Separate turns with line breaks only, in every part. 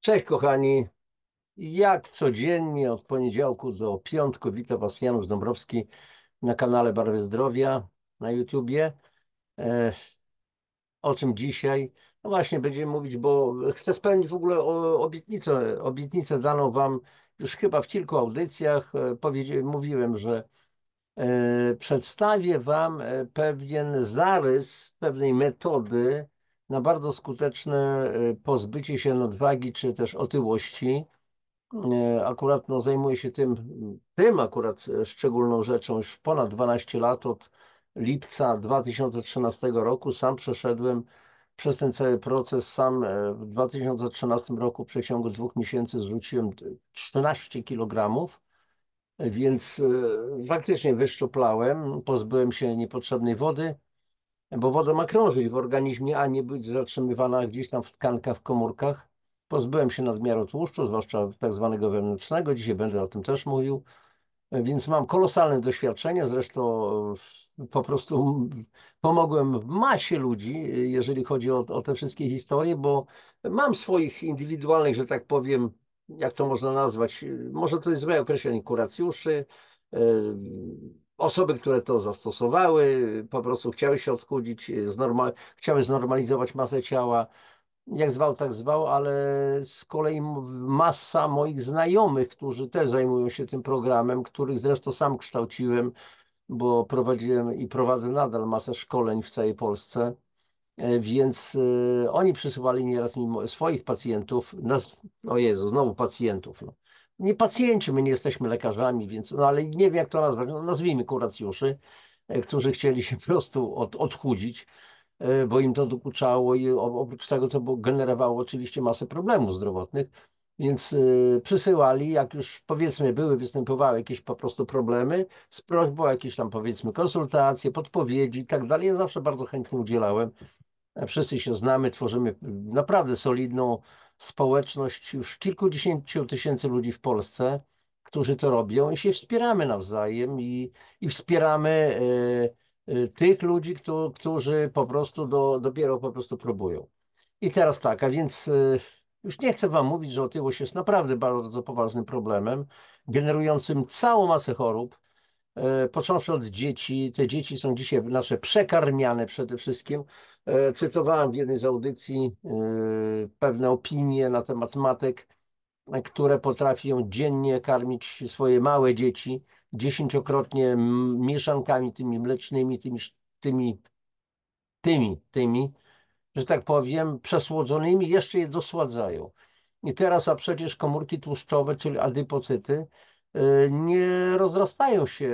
Cześć kochani. Jak codziennie od poniedziałku do piątku witam Was Janusz Dąbrowski na kanale Barwy Zdrowia na YouTubie. E, o czym dzisiaj? No właśnie będziemy mówić, bo chcę spełnić w ogóle obietnicę, obietnicę daną Wam już chyba w kilku audycjach. E, mówiłem, że e, przedstawię Wam e, pewien zarys pewnej metody, na bardzo skuteczne y, pozbycie się nadwagi czy też otyłości. Y, akurat no, zajmuję się tym, tym akurat y, szczególną rzeczą już ponad 12 lat od lipca 2013 roku. Sam przeszedłem przez ten cały proces. Sam w 2013 roku w przeciągu dwóch miesięcy zrzuciłem 13 kg, więc faktycznie wyszczuplałem, pozbyłem się niepotrzebnej wody bo woda ma krążyć w organizmie, a nie być zatrzymywana gdzieś tam w tkankach, w komórkach. Pozbyłem się nadmiaru tłuszczu, zwłaszcza tak zwanego wewnętrznego, dzisiaj będę o tym też mówił. Więc mam kolosalne doświadczenia, zresztą e, po prostu pomogłem masie ludzi, jeżeli chodzi o, o te wszystkie historie, bo mam swoich indywidualnych, że tak powiem, jak to można nazwać, e, może to jest złe określenie, kuracjuszy, e, Osoby, które to zastosowały, po prostu chciały się odchudzić, y, znormal chciały znormalizować masę ciała. Jak zwał, tak zwał, ale z kolei masa moich znajomych, którzy też zajmują się tym programem, których zresztą sam kształciłem, bo prowadziłem i prowadzę nadal masę szkoleń w całej Polsce. E, więc y, oni przysyłali nieraz mi swoich pacjentów, nas, o Jezu, znowu pacjentów. No nie pacjenci, my nie jesteśmy lekarzami, więc, no ale nie wiem jak to nazwać, no, nazwijmy kuracjuszy, e, którzy chcieli się po prostu od, odchudzić, e, bo im to dokuczało i oprócz tego to generowało oczywiście masę problemów zdrowotnych. Więc e, przysyłali, jak już powiedzmy były, występowały jakieś po prostu problemy, z prośbą o jakieś tam powiedzmy konsultacje, podpowiedzi i tak dalej. Ja zawsze bardzo chętnie udzielałem. Wszyscy się znamy, tworzymy naprawdę solidną społeczność już kilkudziesięciu tysięcy ludzi w Polsce, którzy to robią i się wspieramy nawzajem i, i wspieramy y, y, tych ludzi, kto, którzy po prostu do, dopiero po prostu próbują. I teraz tak, a więc y, już nie chcę wam mówić, że otyłość jest naprawdę bardzo poważnym problemem, generującym całą masę chorób, począwszy od dzieci. Te dzieci są dzisiaj nasze przekarmiane przede wszystkim. E, cytowałem w jednej z audycji e, pewne opinie na temat matek, które potrafią dziennie karmić swoje małe dzieci dziesięciokrotnie mieszankami tymi mlecznymi, tymi, tymi, tymi, tymi, że tak powiem, przesłodzonymi, jeszcze je dosładzają. I teraz, a przecież komórki tłuszczowe, czyli adipocyty, Y, nie rozrastają się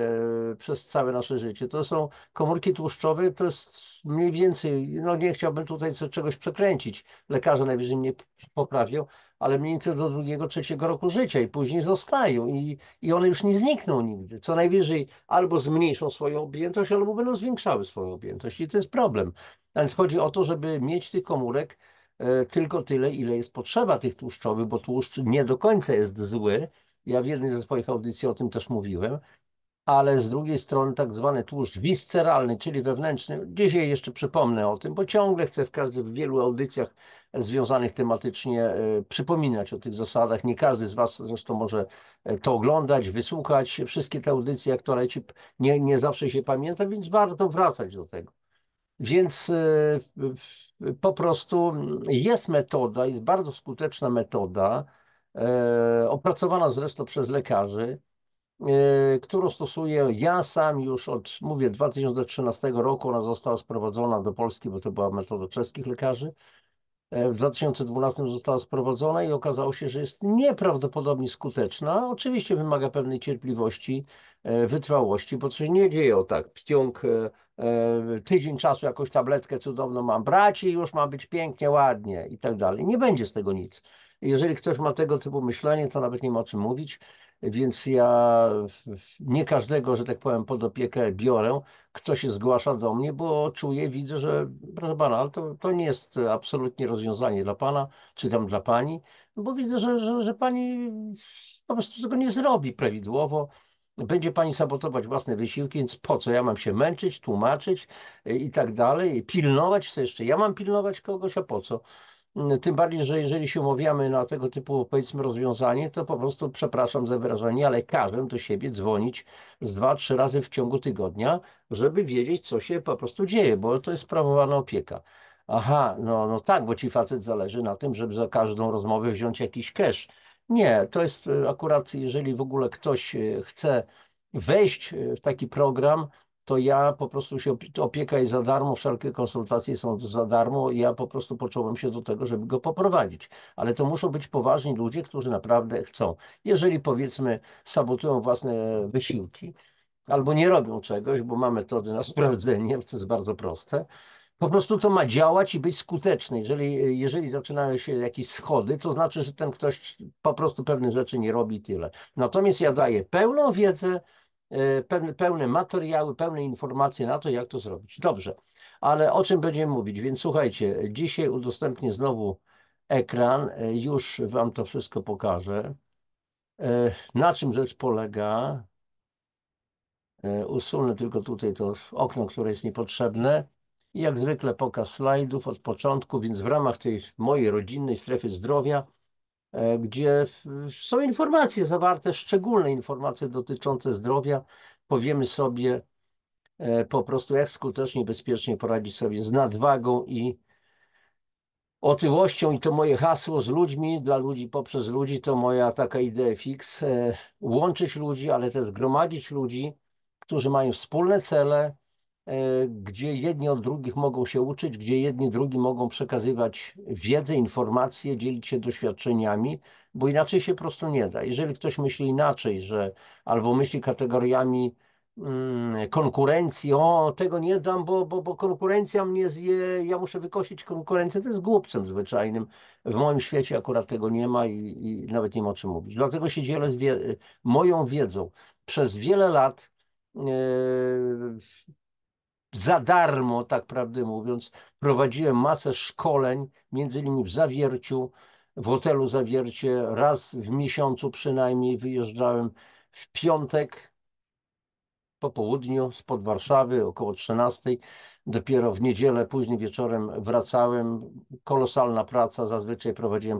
przez całe nasze życie. To są komórki tłuszczowe, to jest mniej więcej, no nie chciałbym tutaj czegoś przekręcić, lekarze najwyżej mnie poprawią, ale mniej więcej do drugiego, trzeciego roku życia i później zostają i, i one już nie znikną nigdy. Co najwyżej albo zmniejszą swoją objętość, albo będą zwiększały swoją objętość i to jest problem. więc chodzi o to, żeby mieć tych komórek e, tylko tyle, ile jest potrzeba tych tłuszczowych, bo tłuszcz nie do końca jest zły, ja w jednej ze swoich audycji o tym też mówiłem, ale z drugiej strony tak zwany tłuszcz wisceralny, czyli wewnętrzny. Dzisiaj jeszcze przypomnę o tym, bo ciągle chcę w, wielu audycjach związanych tematycznie e, przypominać o tych zasadach. Nie każdy z Was zresztą może e, to oglądać, wysłuchać. Wszystkie te audycje, jak to leci, nie, nie zawsze się pamięta, więc warto wracać do tego. Więc e, po prostu jest metoda, jest bardzo skuteczna metoda, E, opracowana zresztą przez lekarzy, e, którą stosuję ja sam już od, mówię, 2013 roku. Ona została sprowadzona do Polski, bo to była metoda czeskich lekarzy. E, w 2012 została sprowadzona i okazało się, że jest nieprawdopodobnie skuteczna. Oczywiście wymaga pewnej cierpliwości, wytrwałości, bo coś się nie dzieje o tak. Pciąg tydzień czasu jakąś tabletkę cudowną mam brać i już ma być pięknie, ładnie i tak dalej. Nie będzie z tego nic. Jeżeli ktoś ma tego typu myślenie, to nawet nie ma o czym mówić. Więc ja nie każdego, że tak powiem, pod opiekę biorę, kto się zgłasza do mnie, bo czuję, widzę, że proszę pana, ale to, to nie jest absolutnie rozwiązanie dla pana, czy tam dla pani, bo widzę, że, że, że pani po prostu tego nie zrobi prawidłowo. Będzie pani sabotować własne wysiłki, więc po co ja mam się męczyć, tłumaczyć e, i tak dalej, pilnować co jeszcze? Ja mam pilnować kogoś, a po co? Mm, tym bardziej, że jeżeli się umawiamy na tego typu, powiedzmy, rozwiązanie, to po prostu, przepraszam za wyrażenie, ale każę do siebie dzwonić z dwa, trzy razy w ciągu tygodnia, żeby wiedzieć, co się po prostu dzieje, bo to jest sprawowana opieka. Aha, no, no tak, bo ci facet zależy na tym, żeby za każdą rozmowę wziąć jakiś cash. Nie, to jest y, akurat, jeżeli w ogóle ktoś y, chce wejść y, w taki program, to ja po prostu się, opieka jest za darmo, wszelkie konsultacje są za darmo i ja po prostu począłem się do tego, żeby go poprowadzić. Ale to muszą być poważni ludzie, którzy naprawdę chcą. Jeżeli powiedzmy sabotują własne wysiłki albo nie robią czegoś, bo ma metody na sprawdzenie, co jest bardzo proste, po prostu to ma działać i być skuteczne. Jeżeli, jeżeli zaczynają się jakieś schody, to znaczy, że ten ktoś po prostu pewne rzeczy nie robi tyle. Natomiast ja daję pełną wiedzę, E, pełne, materiały, pełne informacje na to, jak to zrobić. Dobrze, ale o czym będziemy mówić? Więc słuchajcie, dzisiaj udostępnię znowu ekran, e, już Wam to wszystko pokażę. E, na czym rzecz polega? Usunę tylko tutaj to okno, które jest niepotrzebne. I jak zwykle pokaz slajdów od początku, więc w ramach tej mojej rodzinnej strefy zdrowia E, gdzie są informacje zawarte, szczególne informacje dotyczące zdrowia. Powiemy sobie e, po prostu, jak skutecznie, bezpiecznie poradzić sobie z nadwagą i otyłością. I to moje hasło z ludźmi, dla ludzi, poprzez ludzi, to moja taka idea fix. E, łączyć ludzi, ale też gromadzić ludzi, którzy mają wspólne cele, E, gdzie jedni od drugich mogą się uczyć, gdzie jedni drugi mogą przekazywać wiedzę, informacje, dzielić się doświadczeniami, bo inaczej się po prostu nie da. Jeżeli ktoś myśli inaczej, że albo myśli kategoriami mm, konkurencji, o tego nie dam, bo, bo, bo konkurencja mnie zje, ja muszę wykosić konkurencję, to jest głupcem zwyczajnym. W moim świecie akurat tego nie ma i, i nawet nie ma o czym mówić. Dlatego się dzielę z wie moją wiedzą. Przez wiele lat yy, za darmo, tak prawdę mówiąc, prowadziłem masę szkoleń, między innymi w Zawierciu, w hotelu Zawiercie. Raz w miesiącu przynajmniej wyjeżdżałem w piątek po południu spod Warszawy, około 13. Dopiero w niedzielę, później wieczorem wracałem. Kolosalna praca. Zazwyczaj prowadziłem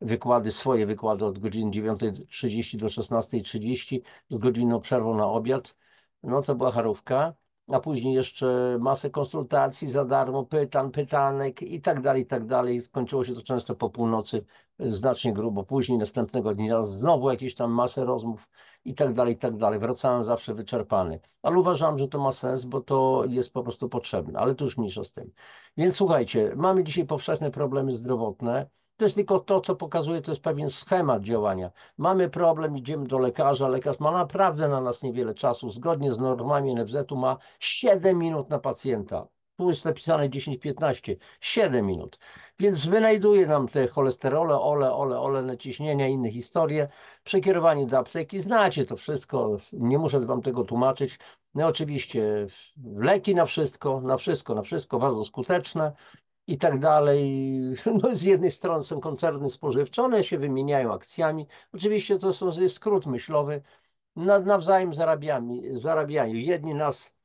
wykłady, swoje wykłady od godziny 9.30 do 16.30 z godziną przerwą na obiad. No to była charówka a później jeszcze masę konsultacji za darmo, pytań, pytanek i tak dalej, i tak dalej. Skończyło się to często po północy, e, znacznie grubo. Później następnego dnia znowu jakieś tam masę rozmów i tak dalej, i tak dalej. Wracałem zawsze wyczerpany. Ale uważam, że to ma sens, bo to jest po prostu potrzebne, ale to już mniejsza z tym. Więc słuchajcie, mamy dzisiaj powszechne problemy zdrowotne. To jest tylko to, co pokazuje, to jest pewien schemat działania. Mamy problem, idziemy do lekarza, lekarz ma naprawdę na nas niewiele czasu, zgodnie z normami NFZ-u ma 7 minut na pacjenta. Tu jest napisane 10-15, 7 minut. Więc wynajduje nam te cholesterole, ole, ole, ole, naciśnienia, inne historie. Przekierowanie do apteki, znacie to wszystko, nie muszę wam tego tłumaczyć. No oczywiście leki na wszystko, na wszystko, na wszystko, bardzo skuteczne i tak dalej. No, z jednej strony są koncerny spożywcze, one się wymieniają akcjami. Oczywiście to są, jest skrót myślowy, nawzajem zarabiamy, zarabiają. Jedni nas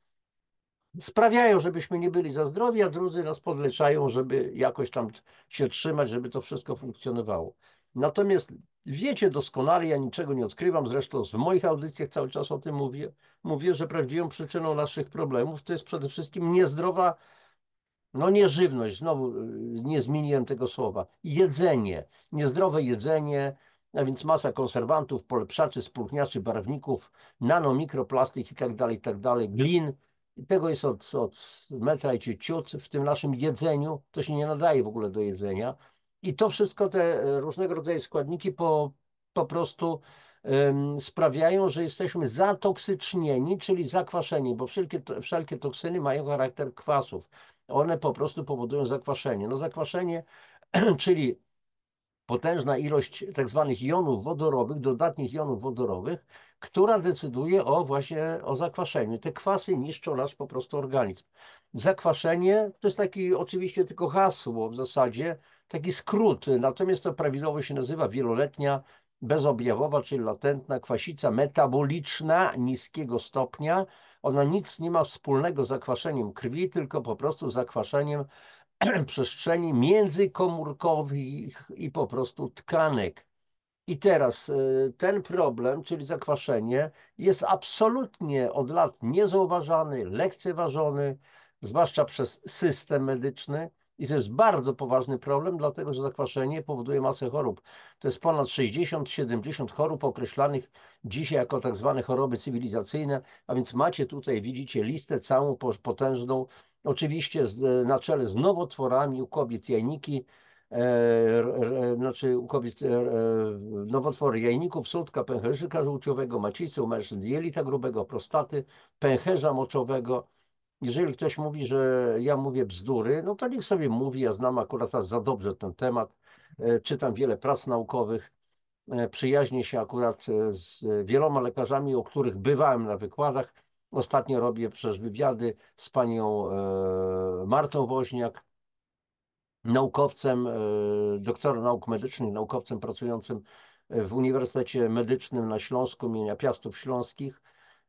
sprawiają, żebyśmy nie byli za zdrowi, a drudzy nas podleczają, żeby jakoś tam się trzymać, żeby to wszystko funkcjonowało. Natomiast wiecie doskonale, ja niczego nie odkrywam, zresztą w moich audycjach cały czas o tym mówię, mówię, że prawdziwą przyczyną naszych problemów to jest przede wszystkim niezdrowa no nie żywność, znowu y, nie zmieniłem tego słowa. Jedzenie, niezdrowe jedzenie, a więc masa konserwantów, polepszaczy, spróchniaczy, barwników, nano, mikroplastik i tak dalej, i tak dalej, glin. Tego jest od, od metra i ciut w tym naszym jedzeniu. To się nie nadaje w ogóle do jedzenia. I to wszystko, te e, różnego rodzaju składniki po, po prostu ym, sprawiają, że jesteśmy zatoksycznieni, czyli zakwaszeni, bo wszelkie, wszelkie toksyny mają charakter kwasów one po prostu powodują zakwaszenie. No zakwaszenie, czyli potężna ilość tak zwanych jonów wodorowych, dodatnich jonów wodorowych, która decyduje o właśnie o zakwaszeniu. Te kwasy niszczą nasz po prostu organizm. Zakwaszenie to jest taki oczywiście tylko hasło w zasadzie, taki skrót, natomiast to prawidłowo się nazywa wieloletnia bezobjawowa, czyli latentna kwasica metaboliczna niskiego stopnia, ona nic nie ma wspólnego z zakwaszeniem krwi, tylko po prostu zakwaszeniem przestrzeni międzykomórkowych i po prostu tkanek. I teraz e, ten problem, czyli zakwaszenie, jest absolutnie od lat niezauważany, lekceważony, zwłaszcza przez system medyczny. I to jest bardzo poważny problem, dlatego że zakwaszenie powoduje masę chorób. To jest ponad 60-70 chorób określanych dzisiaj jako tak zwane choroby cywilizacyjne, a więc macie tutaj, widzicie listę całą potężną, oczywiście z, na czele z nowotworami u kobiet jajniki, e, znaczy u kobiet e, e, nowotwory jajników, słodka pęcherzyka żółciowego, macicy, u mężczyzn jelita grubego, prostaty, pęcherza moczowego. Jeżeli ktoś mówi, że ja mówię bzdury, no to niech sobie mówi, ja znam akurat za dobrze ten temat, czytam wiele prac naukowych, E, przyjaźnię się akurat e, z wieloma lekarzami, o których bywałem na wykładach. Ostatnio robię przecież wywiady z panią e, Martą Woźniak, naukowcem, doktorem nauk medycznych, naukowcem pracującym w Uniwersytecie Medycznym na Śląsku imienia Piastów Śląskich.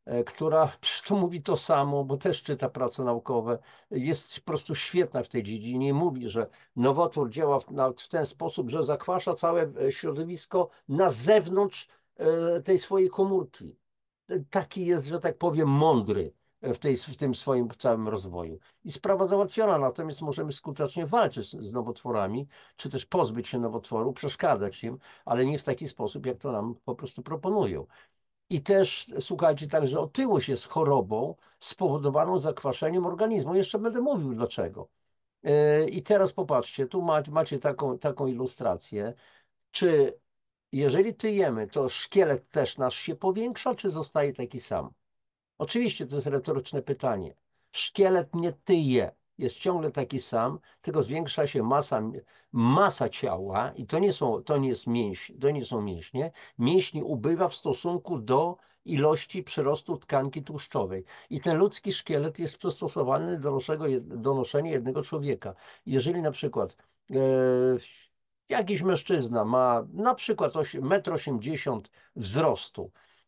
E, która to mówi to samo, bo też czyta prace naukowe, jest po prostu świetna w tej dziedzinie i mówi, że nowotwór działa w, w ten sposób, że zakwasza całe e, środowisko na zewnątrz e, tej swojej komórki. Taki jest, że tak powiem, mądry w, tej, w tym swoim całym rozwoju. I sprawa załatwiona, natomiast możemy skutecznie walczyć z, z nowotworami, czy też pozbyć się nowotworu, przeszkadzać im, ale nie w taki sposób, jak to nam po prostu proponują. I też, słuchajcie, także otyłość jest chorobą spowodowaną zakwaszeniem organizmu. Jeszcze będę mówił dlaczego. E, I teraz popatrzcie, tu macie taką, taką ilustrację. Czy jeżeli tyjemy, to szkielet też nasz się powiększa, czy zostaje taki sam? Oczywiście to jest retoryczne pytanie. Szkielet nie tyje, jest ciągle taki sam, tylko zwiększa się masa, masa ciała i to nie, są, to, nie jest mięś, to nie są mięśnie. Mięśni ubywa w stosunku do ilości przyrostu tkanki tłuszczowej. I ten ludzki szkielet jest przystosowany do, naszego, do noszenia jednego człowieka. Jeżeli na przykład e, jakiś mężczyzna ma na przykład 1,80 m wzrostu,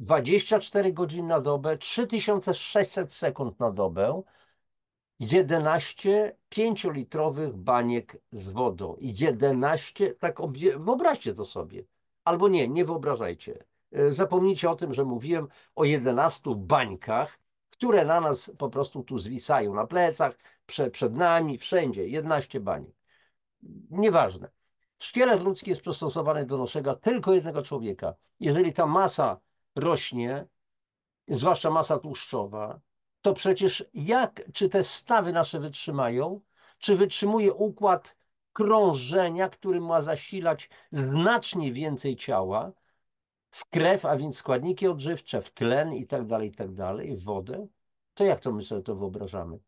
24 godzin na dobę, 3600 sekund na dobę, 11 5-litrowych baniek z wodą. i 11, tak obie, wyobraźcie to sobie. Albo nie, nie wyobrażajcie. E, zapomnijcie o tym, że mówiłem o 11 bańkach, które na nas po prostu tu zwisają, na plecach, prze, przed nami, wszędzie. 11 baniek. Nieważne. Szkielet ludzki jest przystosowany do naszego, tylko jednego człowieka. Jeżeli ta masa rośnie, zwłaszcza masa tłuszczowa, to przecież jak, czy te stawy nasze wytrzymają, czy wytrzymuje układ krążenia, który ma zasilać znacznie więcej ciała w krew, a więc składniki odżywcze, w tlen i tak dalej, i tak dalej, w wodę, to jak to my sobie to wyobrażamy?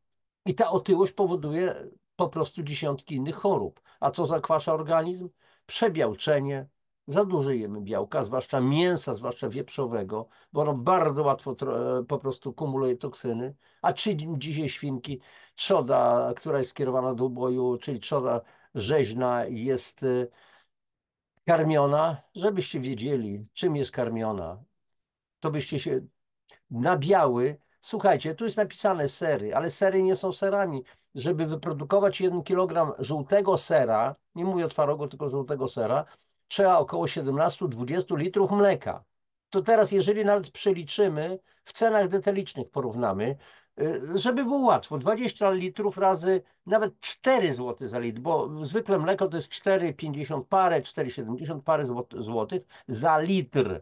I ta otyłość powoduje po prostu dziesiątki innych chorób. A co zakwasza organizm? Przebiałczenie, Zadużyjemy białka, zwłaszcza mięsa, zwłaszcza wieprzowego, bo ono bardzo łatwo e, po prostu kumuluje toksyny. A czy dzisiaj świnki, trzoda, która jest skierowana do uboju, czyli trzoda rzeźna jest e, karmiona, żebyście wiedzieli, czym jest karmiona, to byście się nabiały. Słuchajcie, tu jest napisane sery, ale sery nie są serami. Żeby wyprodukować jeden kilogram żółtego sera, nie mówię twarogu, tylko żółtego sera, trzeba około 17-20 litrów mleka. To teraz, jeżeli nawet przeliczymy, w cenach detalicznych porównamy, y, żeby było łatwo, 20 litrów razy nawet 4 zł za litr, bo zwykle mleko to jest 4,50 parę, 4,70 parę złotych za litr.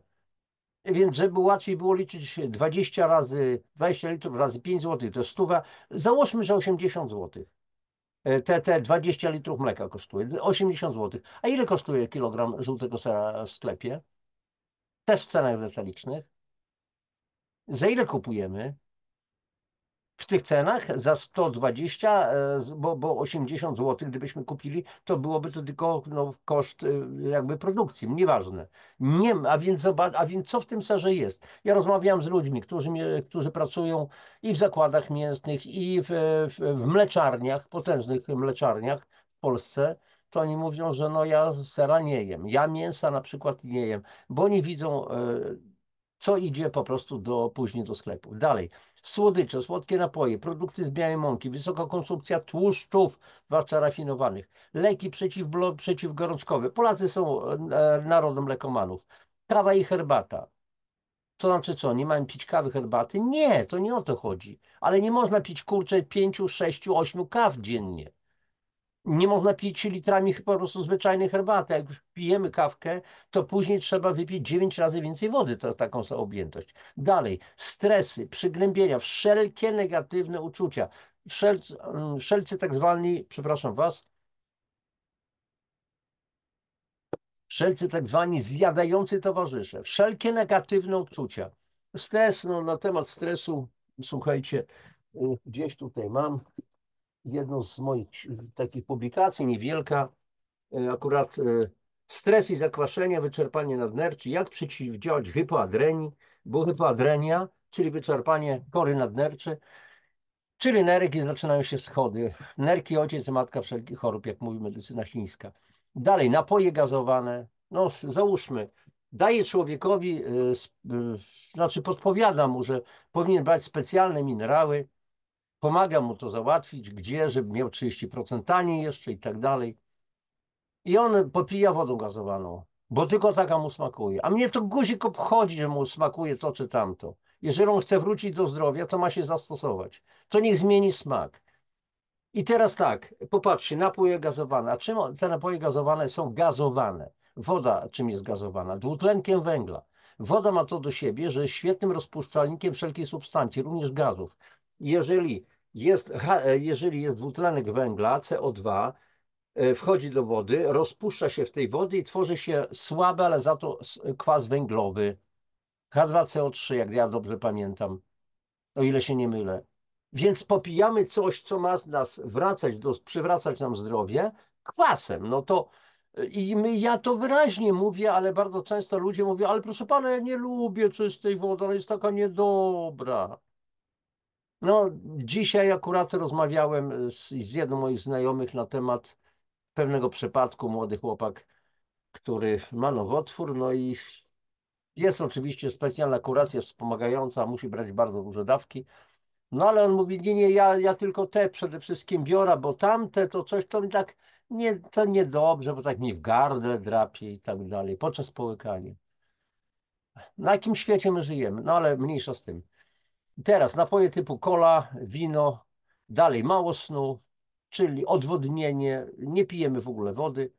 Więc żeby łatwiej było liczyć 20 razy, 20 litrów razy 5 zł, to jest stuwa, załóżmy, że 80 złotych. E, te, te 20 litrów mleka kosztuje 80 zł. A ile kosztuje kilogram żółtego sera w sklepie? Też w cenach detalicznych. Za ile kupujemy? w tych cenach za 120, e, bo, bo 80 zł, gdybyśmy kupili, to byłoby to tylko no, koszt y, jakby produkcji, nieważne. Nie, a, więc, a więc co w tym serze jest? Ja rozmawiałem z ludźmi, którzy, którzy pracują i w zakładach mięsnych, i w, w, w mleczarniach, potężnych mleczarniach w Polsce, to oni mówią, że no ja sera nie jem, ja mięsa na przykład nie jem, bo nie widzą e, co idzie po prostu do, później do sklepu. Dalej, słodycze, słodkie napoje, produkty z białej mąki, wysoka konsumpcja tłuszczów, zwłaszcza rafinowanych, leki przeciwgorączkowe. Polacy są e, narodem lekomanów. Kawa i herbata. Co znaczy co, nie mają pić kawy, herbaty? Nie, to nie o to chodzi. Ale nie można pić, kurczę, pięciu, sześciu, ośmiu kaw dziennie nie można pić litrami po prostu zwyczajnej herbaty. Jak już pijemy kawkę, to później trzeba wypić 9 razy więcej wody, to taką samą objętość. Dalej, stresy, przygnębienia, wszelkie negatywne uczucia. Wszelcy, mm, wszelcy tak zwani, przepraszam Was, wszelcy tak zwani zjadający towarzysze, wszelkie negatywne uczucia, Stres, no na temat stresu, słuchajcie, y, gdzieś tutaj mam, jedną z moich takich publikacji, niewielka, e, akurat e, stres i zakwaszenie, wyczerpanie nadnerczy, jak przeciwdziałać hypoadrenii, bo hypoadrenia, czyli wyczerpanie kory nadnerczy, czyli nerki, zaczynają się schody. Nerki ojciec i matka wszelkich chorób, jak mówi medycyna chińska. Dalej, napoje gazowane, no załóżmy, daje człowiekowi, e, znaczy podpowiada mu, że powinien brać specjalne minerały, pomaga mu to załatwić, gdzie, żeby miał 30% taniej jeszcze i tak dalej. I on popija wodą gazowaną, bo tylko taka mu smakuje. A mnie to guzik obchodzi, że mu smakuje to czy tamto. Jeżeli on chce wrócić do zdrowia, to ma się zastosować. To niech zmieni smak. I teraz tak, popatrzcie, napoje gazowane. A czym te napoje gazowane są gazowane? Woda czym jest gazowana? Dwutlenkiem węgla. Woda ma to do siebie, że jest świetnym rozpuszczalnikiem wszelkiej substancji, również gazów. Jeżeli jest, e, jeżeli jest dwutlenek węgla, CO2, e, wchodzi do wody, rozpuszcza się w tej wody i tworzy się słaby, ale za to kwas węglowy. H2CO3, jak ja dobrze pamiętam, o ile się nie mylę. Więc popijamy coś, co ma z nas wracać, do, przywracać nam zdrowie, kwasem. No to e, i my, ja to wyraźnie mówię, ale bardzo często ludzie mówią, ale proszę pana, ja nie lubię czystej wody, ona jest taka niedobra. No, dzisiaj akurat rozmawiałem z, z jedną moich znajomych na temat pewnego przypadku, młody chłopak, który ma nowotwór, no i jest oczywiście specjalna kuracja wspomagająca, musi brać bardzo duże dawki. No ale on mówi, nie, nie, ja, ja tylko te przede wszystkim biorę, bo tamte to coś, to mi tak nie, to niedobrze, bo tak mi w gardle drapie i tak dalej, podczas połykania. Na jakim świecie my żyjemy? No ale mniejsza z tym. Teraz napoje typu kola, wino, dalej mało snu, czyli odwodnienie, nie pijemy w ogóle wody,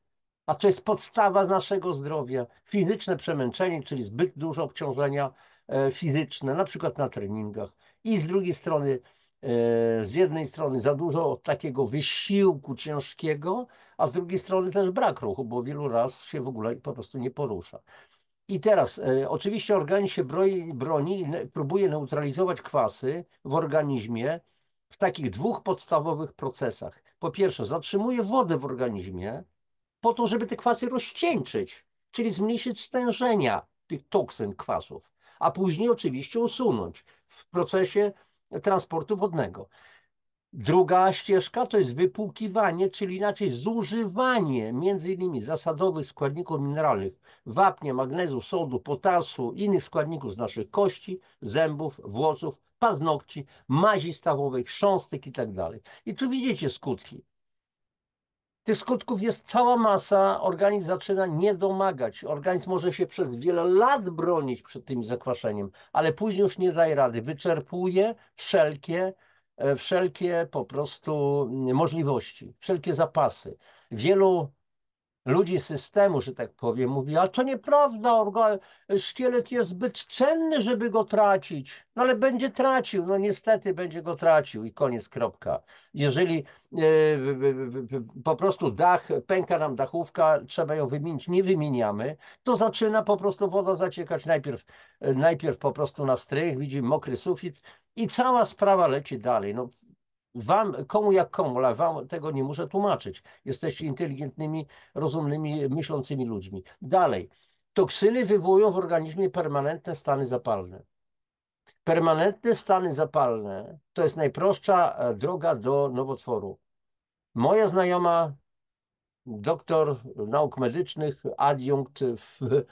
a to jest podstawa naszego zdrowia. Fizyczne przemęczenie, czyli zbyt dużo obciążenia e, fizyczne, na przykład na treningach. I z drugiej strony, e, z jednej strony za dużo takiego wysiłku ciężkiego, a z drugiej strony też brak ruchu, bo wielu raz się w ogóle po prostu nie porusza. I teraz, e, oczywiście organizm się broi, broni, ne, próbuje neutralizować kwasy w organizmie w takich dwóch podstawowych procesach. Po pierwsze, zatrzymuje wodę w organizmie po to, żeby te kwasy rozcieńczyć, czyli zmniejszyć stężenia tych toksyn kwasów, a później oczywiście usunąć w procesie transportu wodnego. Druga ścieżka to jest wypłukiwanie, czyli inaczej zużywanie między innymi zasadowych składników mineralnych, wapnia, magnezu, sodu, potasu, innych składników z naszych kości, zębów, włosów, paznokci, mazi stawowej, chrząstek itd. Tak I tu widzicie skutki. Tych skutków jest cała masa, organizm zaczyna niedomagać. Organizm może się przez wiele lat bronić przed tym zakwaszeniem, ale później już nie daje rady. Wyczerpuje wszelkie, e, wszelkie po prostu mm, możliwości, wszelkie zapasy. Wielu ludzi systemu, że tak powiem, mówi, ale to nieprawda, szkielet jest zbyt cenny, żeby go tracić. No ale będzie tracił, no niestety będzie go tracił i koniec, kropka. Jeżeli yy, yy, po prostu dach, pęka nam dachówka, trzeba ją wymienić, nie wymieniamy, to zaczyna po prostu woda zaciekać najpierw, e, najpierw po prostu na strych, widzimy mokry sufit i cała sprawa leci dalej. No Wam, komu jak komu, ale wam tego nie muszę tłumaczyć. Jesteście inteligentnymi, rozumnymi, myślącymi ludźmi. Dalej. Toksyny wywołują w organizmie permanentne stany zapalne. Permanentne stany zapalne to jest najprostsza e, droga do nowotworu. Moja znajoma, doktor nauk medycznych, adiunkt, w, e,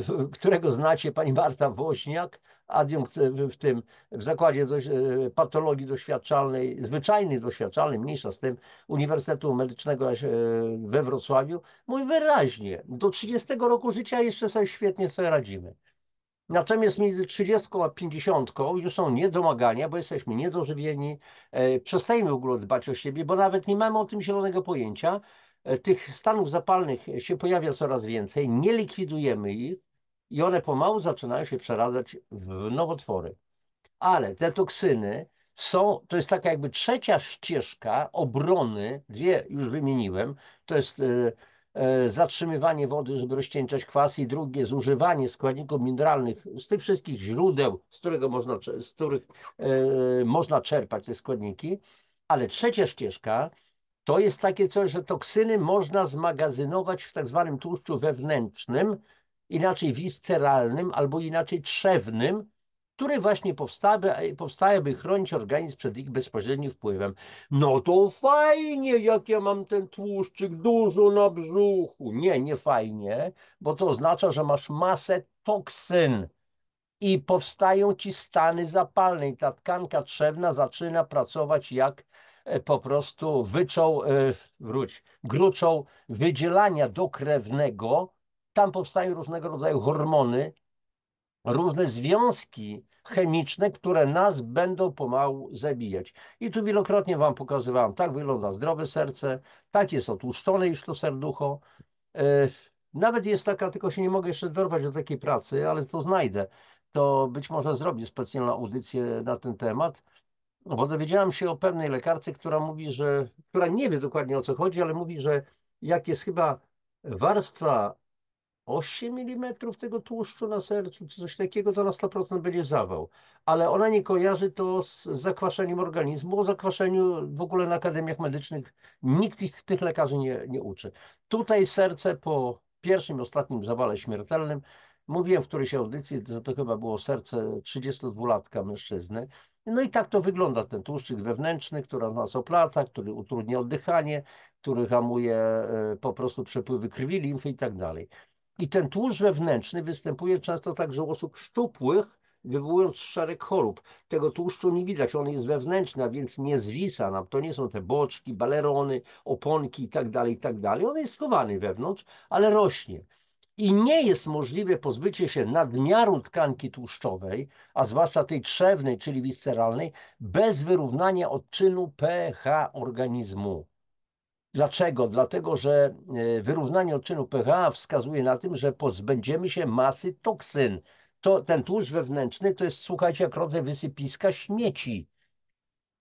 w, którego znacie, pani Marta Woźniak, adiunkt e, w tym, w zakładzie e, patologii doświadczalnej, zwyczajnej doświadczalnej, mniejsza z tym, Uniwersytetu Medycznego e, we Wrocławiu, mówi wyraźnie, do 30 roku życia jeszcze sobie świetnie sobie radzimy. Natomiast między 30 a 50 już są niedomagania, bo jesteśmy niedożywieni, przestajemy w ogóle dbać o siebie, bo nawet nie mamy o tym zielonego pojęcia. Tych stanów zapalnych się pojawia coraz więcej, nie likwidujemy ich, i one pomału zaczynają się przeradzać w nowotwory. Ale te toksyny są, to jest taka jakby trzecia ścieżka obrony, dwie już wymieniłem, to jest e, e, zatrzymywanie wody, żeby rozcieńczać kwas i drugie zużywanie składników mineralnych z tych wszystkich źródeł, z, którego można, z których e, można czerpać te składniki, ale trzecia ścieżka to jest takie coś, że toksyny można zmagazynować w tak zwanym tłuszczu wewnętrznym, inaczej wisceralnym albo inaczej trzewnym, które właśnie powstały, powstaje, by chronić organizm przed ich bezpośrednim wpływem. No to fajnie, jak ja mam ten tłuszczyk dużo na brzuchu. Nie, nie fajnie, bo to oznacza, że masz masę toksyn i powstają ci stany zapalne i ta tkanka trzewna zaczyna pracować jak e, po prostu wyczął e, wróć, gruczoł wydzielania dokrewnego tam powstają różnego rodzaju hormony, różne związki chemiczne, które nas będą pomału zabijać. I tu wielokrotnie Wam pokazywałem, tak wygląda zdrowe serce, tak jest otłuszczone już to serducho. E, nawet jest taka, tylko się nie mogę jeszcze dorwać do takiej pracy, ale to znajdę. To być może zrobię specjalną audycję na ten temat, bo dowiedziałam się o pewnej lekarce, która mówi, że, która nie wie dokładnie o co chodzi, ale mówi, że jak jest chyba warstwa 8 mm tego tłuszczu na sercu, czy coś takiego, to na 100% będzie zawał. Ale ona nie kojarzy to z zakwaszeniem organizmu. O zakwaszeniu w ogóle na akademiach medycznych nikt ich, tych lekarzy nie, nie uczy. Tutaj serce po pierwszym, ostatnim zawale śmiertelnym, mówiłem w którejś audycji, że to chyba było serce 32-latka mężczyzny. No i tak to wygląda, ten tłuszczyk wewnętrzny, który nas oplata, który utrudnia oddychanie, który hamuje e, po prostu przepływy krwi, limfy i tak dalej. I ten tłuszcz wewnętrzny występuje często także u osób szczupłych, wywołując szereg chorób. Tego tłuszczu nie widać, on jest wewnętrzny, a więc nie zwisa nam. To nie są te boczki, balerony, oponki itd., tak itd. Tak on jest schowany wewnątrz, ale rośnie. I nie jest możliwe pozbycie się nadmiaru tkanki tłuszczowej, a zwłaszcza tej trzewnej, czyli wisceralnej, bez wyrównania odczynu pH organizmu. Dlaczego? Dlatego, że e, wyrównanie odczynu pH wskazuje na tym, że pozbędziemy się masy toksyn. To, ten tłuszcz wewnętrzny to jest, słuchajcie, jak rodzaj wysypiska śmieci.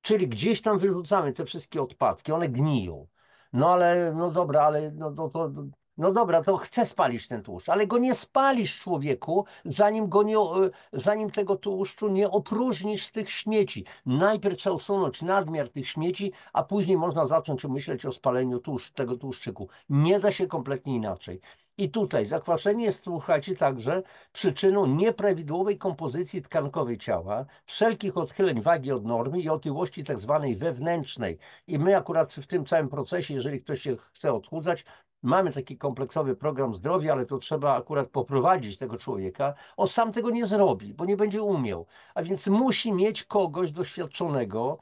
Czyli gdzieś tam wyrzucamy te wszystkie odpadki, one gniją. No ale, no dobra, ale no, no to, to no dobra, to chcę spalić ten tłuszcz, ale go nie spalisz człowieku, zanim, go nie, e, zanim tego tłuszczu nie opróżnisz z tych śmieci. Najpierw trzeba usunąć nadmiar tych śmieci, a później można zacząć myśleć o spaleniu tego tłuszczyku. Nie da się kompletnie inaczej. I tutaj zakwaszenie jest, słuchajcie, także przyczyną nieprawidłowej kompozycji tkankowej ciała, wszelkich odchyleń wagi od normy i otyłości tak zwanej wewnętrznej. I my akurat w tym całym procesie, jeżeli ktoś się chce odchudzać, mamy taki kompleksowy program zdrowia, ale to trzeba akurat poprowadzić tego człowieka, on sam tego nie zrobi, bo nie będzie umiał. A więc musi mieć kogoś doświadczonego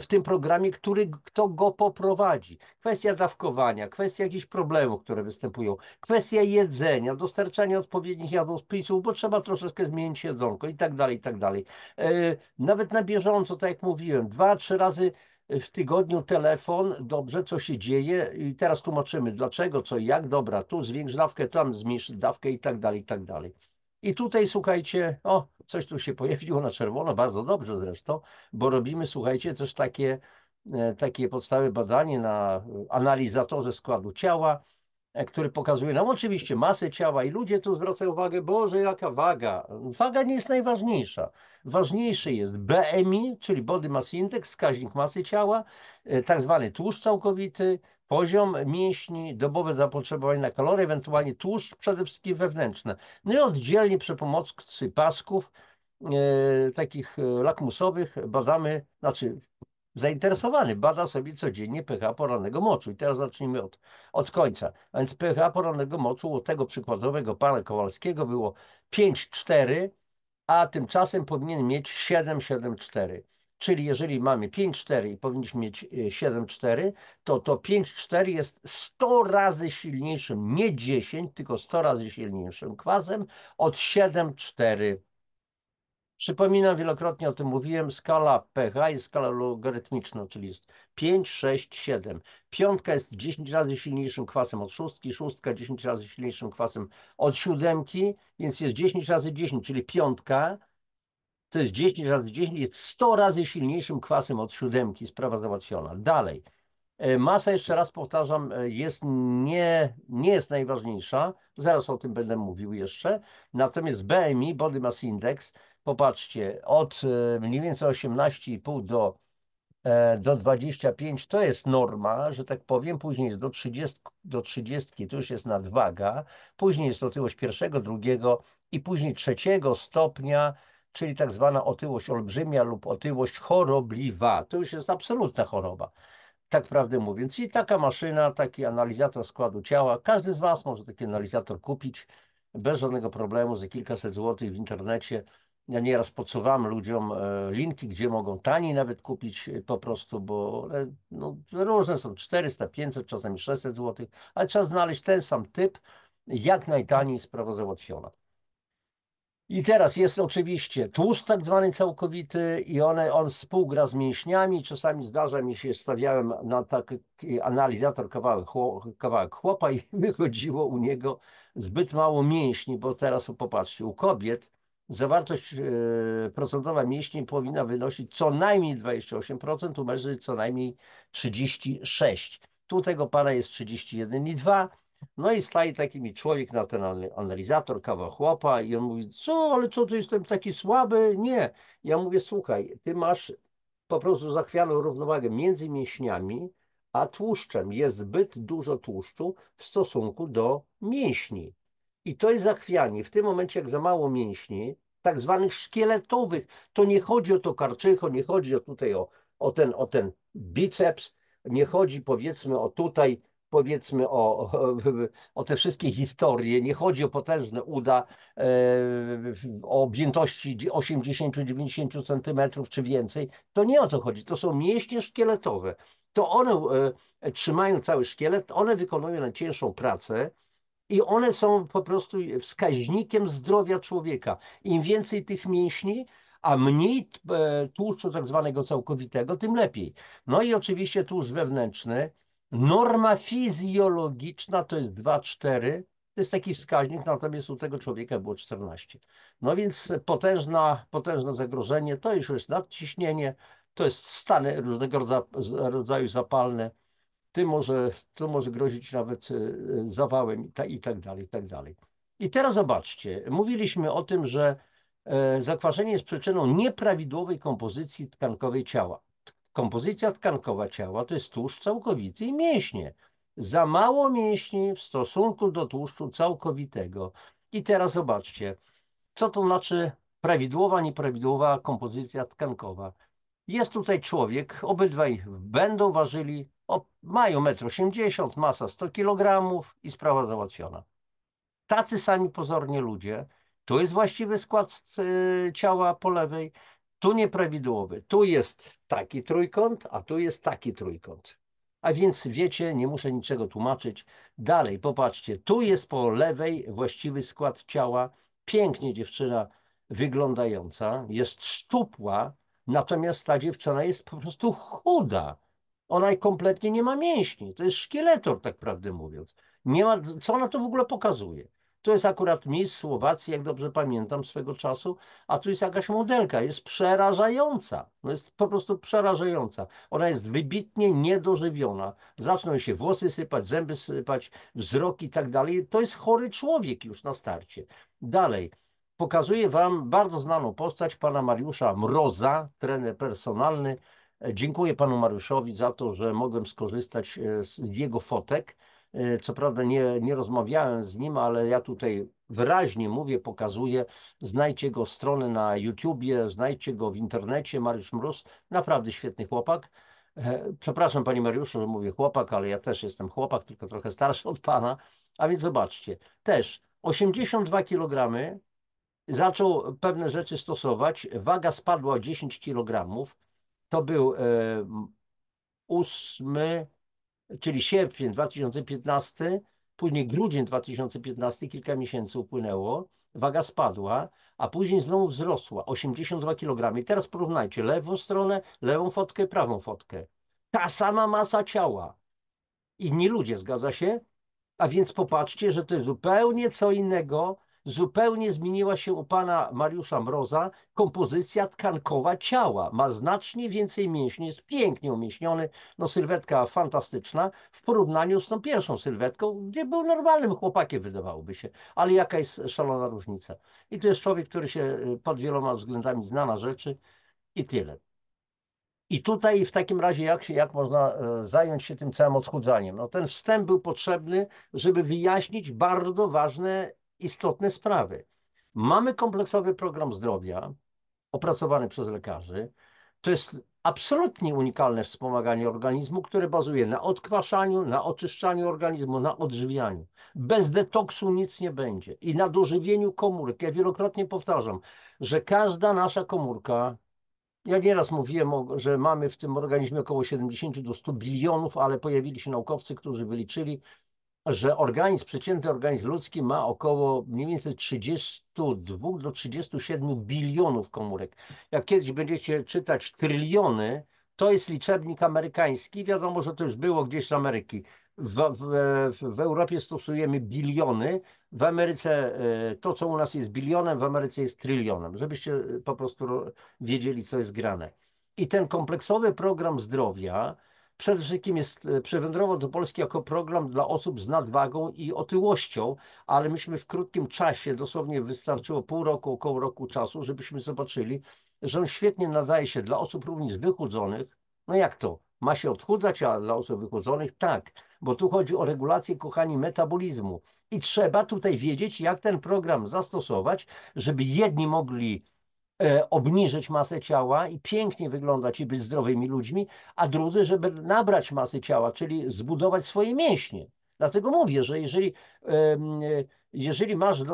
w tym programie, który, kto go poprowadzi. Kwestia dawkowania, kwestia jakichś problemów, które występują, kwestia jedzenia, dostarczania odpowiednich jadłospisów, bo trzeba troszeczkę zmienić jedzonko i tak dalej, i tak dalej. E, nawet na bieżąco, tak jak mówiłem, dwa, trzy razy w tygodniu telefon, dobrze, co się dzieje i teraz tłumaczymy dlaczego, co i jak, dobra, tu zwiększ dawkę, tam zmniejsz dawkę i tak dalej, i tak dalej. I tutaj słuchajcie, o, coś tu się pojawiło na czerwono, bardzo dobrze zresztą, bo robimy, słuchajcie, też takie, e, takie podstawowe badanie na analizatorze składu ciała, e, który pokazuje nam oczywiście masę ciała i ludzie tu zwracają uwagę, Boże, jaka waga. Waga nie jest najważniejsza. Ważniejszy jest BMI, czyli Body Mass Index, wskaźnik masy ciała, e, tak zwany tłuszcz całkowity, poziom mięśni, dobowe zapotrzebowanie na kalorie, ewentualnie tłuszcz, przede wszystkim wewnętrzne. No i oddzielnie przy pomocy pasków e, takich e, lakmusowych badamy, znaczy zainteresowany bada sobie codziennie pH porannego moczu. I teraz zacznijmy od, od końca. A więc pH porannego moczu u tego przykładowego pana Kowalskiego było 5,4, a tymczasem powinien mieć 7,74. Czyli jeżeli mamy 5,4 i powinniśmy mieć 7,4, y, to to 5,4 jest 100 razy silniejszym, nie 10, tylko 100 razy silniejszym kwasem od 7,4. Przypominam, wielokrotnie o tym mówiłem, skala pH jest skala logarytmiczną, czyli jest 5, 6, 7. Piątka jest 10 razy silniejszym kwasem od szóstki, szóstka 10 razy silniejszym kwasem od siódemki, więc jest 10 razy 10, czyli piątka to jest 10 razy 10, jest 100 razy silniejszym kwasem od siódemki. Sprawa załatwiona. Dalej. E, masa, jeszcze raz powtarzam, e, jest nie, nie jest najważniejsza. Zaraz o tym będę mówił jeszcze. Natomiast BMI, Body Mass Index, popatrzcie, od e, mniej więcej 18,5 do, e, do 25 to jest norma, że tak powiem, później jest do 30, do 30 to już jest nadwaga, później jest otyłość pierwszego, drugiego i później trzeciego stopnia, czyli tak zwana otyłość olbrzymia lub otyłość chorobliwa. To już jest absolutna choroba tak prawdę mówiąc. I taka maszyna, taki analizator składu ciała, każdy z Was może taki analizator kupić bez żadnego problemu za kilkaset złotych w internecie ja nieraz podsuwam ludziom e, linki, gdzie mogą taniej nawet kupić e, po prostu, bo e, no, różne są 400, 500, czasami 600 zł, ale trzeba znaleźć ten sam typ, jak najtaniej sprawa załatwiona. I teraz jest oczywiście tłuszcz tak zwany całkowity i one, on współgra z mięśniami. Czasami zdarza mi się, stawiałem na taki analizator kawałek, kawałek chłopa i wychodziło u niego zbyt mało mięśni, bo teraz popatrzcie, u kobiet zawartość e, procentowa mięśni powinna wynosić co najmniej 28%, u mężczyzn co najmniej 36%. Tu tego pana jest 31,2%. No i staje taki mi człowiek na ten analizator, kawał chłopa i on mówi, co, ale co, ty jestem taki słaby? Nie. Ja mówię, słuchaj, ty masz po prostu zachwianą równowagę między mięśniami, a tłuszczem. Jest zbyt dużo tłuszczu w stosunku do mięśni. I to jest zachwianie. W tym momencie, jak za mało mięśni, tak zwanych szkieletowych, to nie chodzi o to karczycho, nie chodzi o tutaj o, o, ten, o ten biceps, nie chodzi powiedzmy o tutaj, powiedzmy o, o, te wszystkie historie, nie chodzi o potężne uda, e, o objętości 80-90 centymetrów czy więcej. To nie o to chodzi, to są mięśnie szkieletowe. To one e, trzymają cały szkielet, one wykonują najcięższą pracę, i one są po prostu wskaźnikiem zdrowia człowieka. Im więcej tych mięśni, a mniej e, tłuszczu tak zwanego całkowitego, tym lepiej. No i oczywiście tłuszcz wewnętrzny. Norma fizjologiczna to jest 2,4. To jest taki wskaźnik, natomiast u tego człowieka było 14. No więc potężna, potężne zagrożenie, to już jest nadciśnienie, to jest stany różnego rodzaju zapalne ty może, to może grozić nawet e, zawałem i tak dalej, i tak dalej. I teraz zobaczcie, mówiliśmy o tym, że e, zakwaszenie jest przyczyną nieprawidłowej kompozycji tkankowej ciała. Kompozycja tkankowa ciała to jest tłuszcz całkowity i mięśnie. Za mało mięśni w stosunku do tłuszczu całkowitego. I teraz zobaczcie, co to znaczy prawidłowa, nieprawidłowa kompozycja tkankowa. Jest tutaj człowiek, obydwaj będą ważyli o, mają 1,80 m, masa 100 kg i sprawa załatwiona. Tacy sami pozornie ludzie, tu jest właściwy skład y, ciała po lewej, tu nieprawidłowy, tu jest taki trójkąt, a tu jest taki trójkąt. A więc wiecie, nie muszę niczego tłumaczyć. Dalej, popatrzcie, tu jest po lewej właściwy skład ciała, pięknie dziewczyna wyglądająca, jest szczupła, natomiast ta dziewczyna jest po prostu chuda ona kompletnie nie ma mięśni. To jest szkieletor, tak prawdę mówiąc. Nie ma, co ona to w ogóle pokazuje? To jest akurat mistrz Słowacji, jak dobrze pamiętam, swego czasu, a tu jest jakaś modelka, jest przerażająca. No jest po prostu przerażająca. Ona jest wybitnie niedożywiona. Zaczną się włosy sypać, zęby sypać, wzrok i tak dalej. To jest chory człowiek już na starcie. Dalej. Pokazuję Wam bardzo znaną postać pana Mariusza Mroza, trener personalny, Dziękuję panu Mariuszowi za to, że mogłem skorzystać e, z jego fotek. E, co prawda nie, nie rozmawiałem z nim, ale ja tutaj wyraźnie mówię, pokazuję. Znajdźcie go stronę na YouTubie, znajdźcie go w internecie. Mariusz Mróz, naprawdę świetny chłopak. E, przepraszam panie Mariuszu, że mówię chłopak, ale ja też jestem chłopak, tylko trochę starszy od pana. A więc zobaczcie, też 82 kg, zaczął pewne rzeczy stosować, waga spadła 10 kg, to był 8, e, czyli sierpień 2015, później grudzień 2015, kilka miesięcy upłynęło, waga spadła, a później znowu wzrosła, 82 kg. I teraz porównajcie lewą stronę, lewą fotkę, prawą fotkę. Ta sama masa ciała. Inni ludzie, zgadza się? A więc popatrzcie, że to jest zupełnie co innego zupełnie zmieniła się u pana Mariusza Mroza kompozycja tkankowa ciała. Ma znacznie więcej mięśni, jest pięknie umięśniony, no sylwetka fantastyczna w porównaniu z tą pierwszą sylwetką, gdzie był normalnym chłopakiem wydawałoby się, ale jaka jest szalona różnica. I to jest człowiek, który się y, pod wieloma względami zna na rzeczy i tyle. I tutaj w takim razie jak, jak można e, zająć się tym całym odchudzaniem? No ten wstęp był potrzebny, żeby wyjaśnić bardzo ważne istotne sprawy. Mamy kompleksowy program zdrowia opracowany przez lekarzy. To jest absolutnie unikalne wspomaganie organizmu, które bazuje na odkwaszaniu, na oczyszczaniu organizmu, na odżywianiu. Bez detoksu nic nie będzie i na dożywieniu komórek. Ja wielokrotnie powtarzam, że każda nasza komórka ja nieraz mówiłem, że mamy w tym organizmie około 70 do 100 bilionów, ale pojawili się naukowcy, którzy wyliczyli, że organizm, przeciętny organizm ludzki ma około mniej więcej 32 do 37 bilionów komórek. Jak kiedyś będziecie czytać tryliony, to jest liczebnik amerykański. Wiadomo, że to już było gdzieś z Ameryki. W, w, w, Europie stosujemy biliony, w Ameryce e, to, co u nas jest bilionem, w Ameryce jest trylionem, żebyście e, po prostu wiedzieli, co jest grane. I ten kompleksowy program zdrowia, przede wszystkim jest, e, przewędrował do Polski jako program dla osób z nadwagą i otyłością, ale myśmy w krótkim czasie, dosłownie wystarczyło pół roku, około roku czasu, żebyśmy zobaczyli, że on świetnie nadaje się dla osób również wychudzonych. No jak to? Ma się odchudzać, a dla osób wychudzonych tak, bo tu chodzi o regulację, kochani, metabolizmu. I trzeba tutaj wiedzieć, jak ten program zastosować, żeby jedni mogli E, obniżyć masę ciała i pięknie wyglądać i być zdrowymi ludźmi, a drudzy, żeby nabrać masy ciała, czyli zbudować swoje mięśnie. Dlatego mówię, że jeżeli, jeżeli masz e,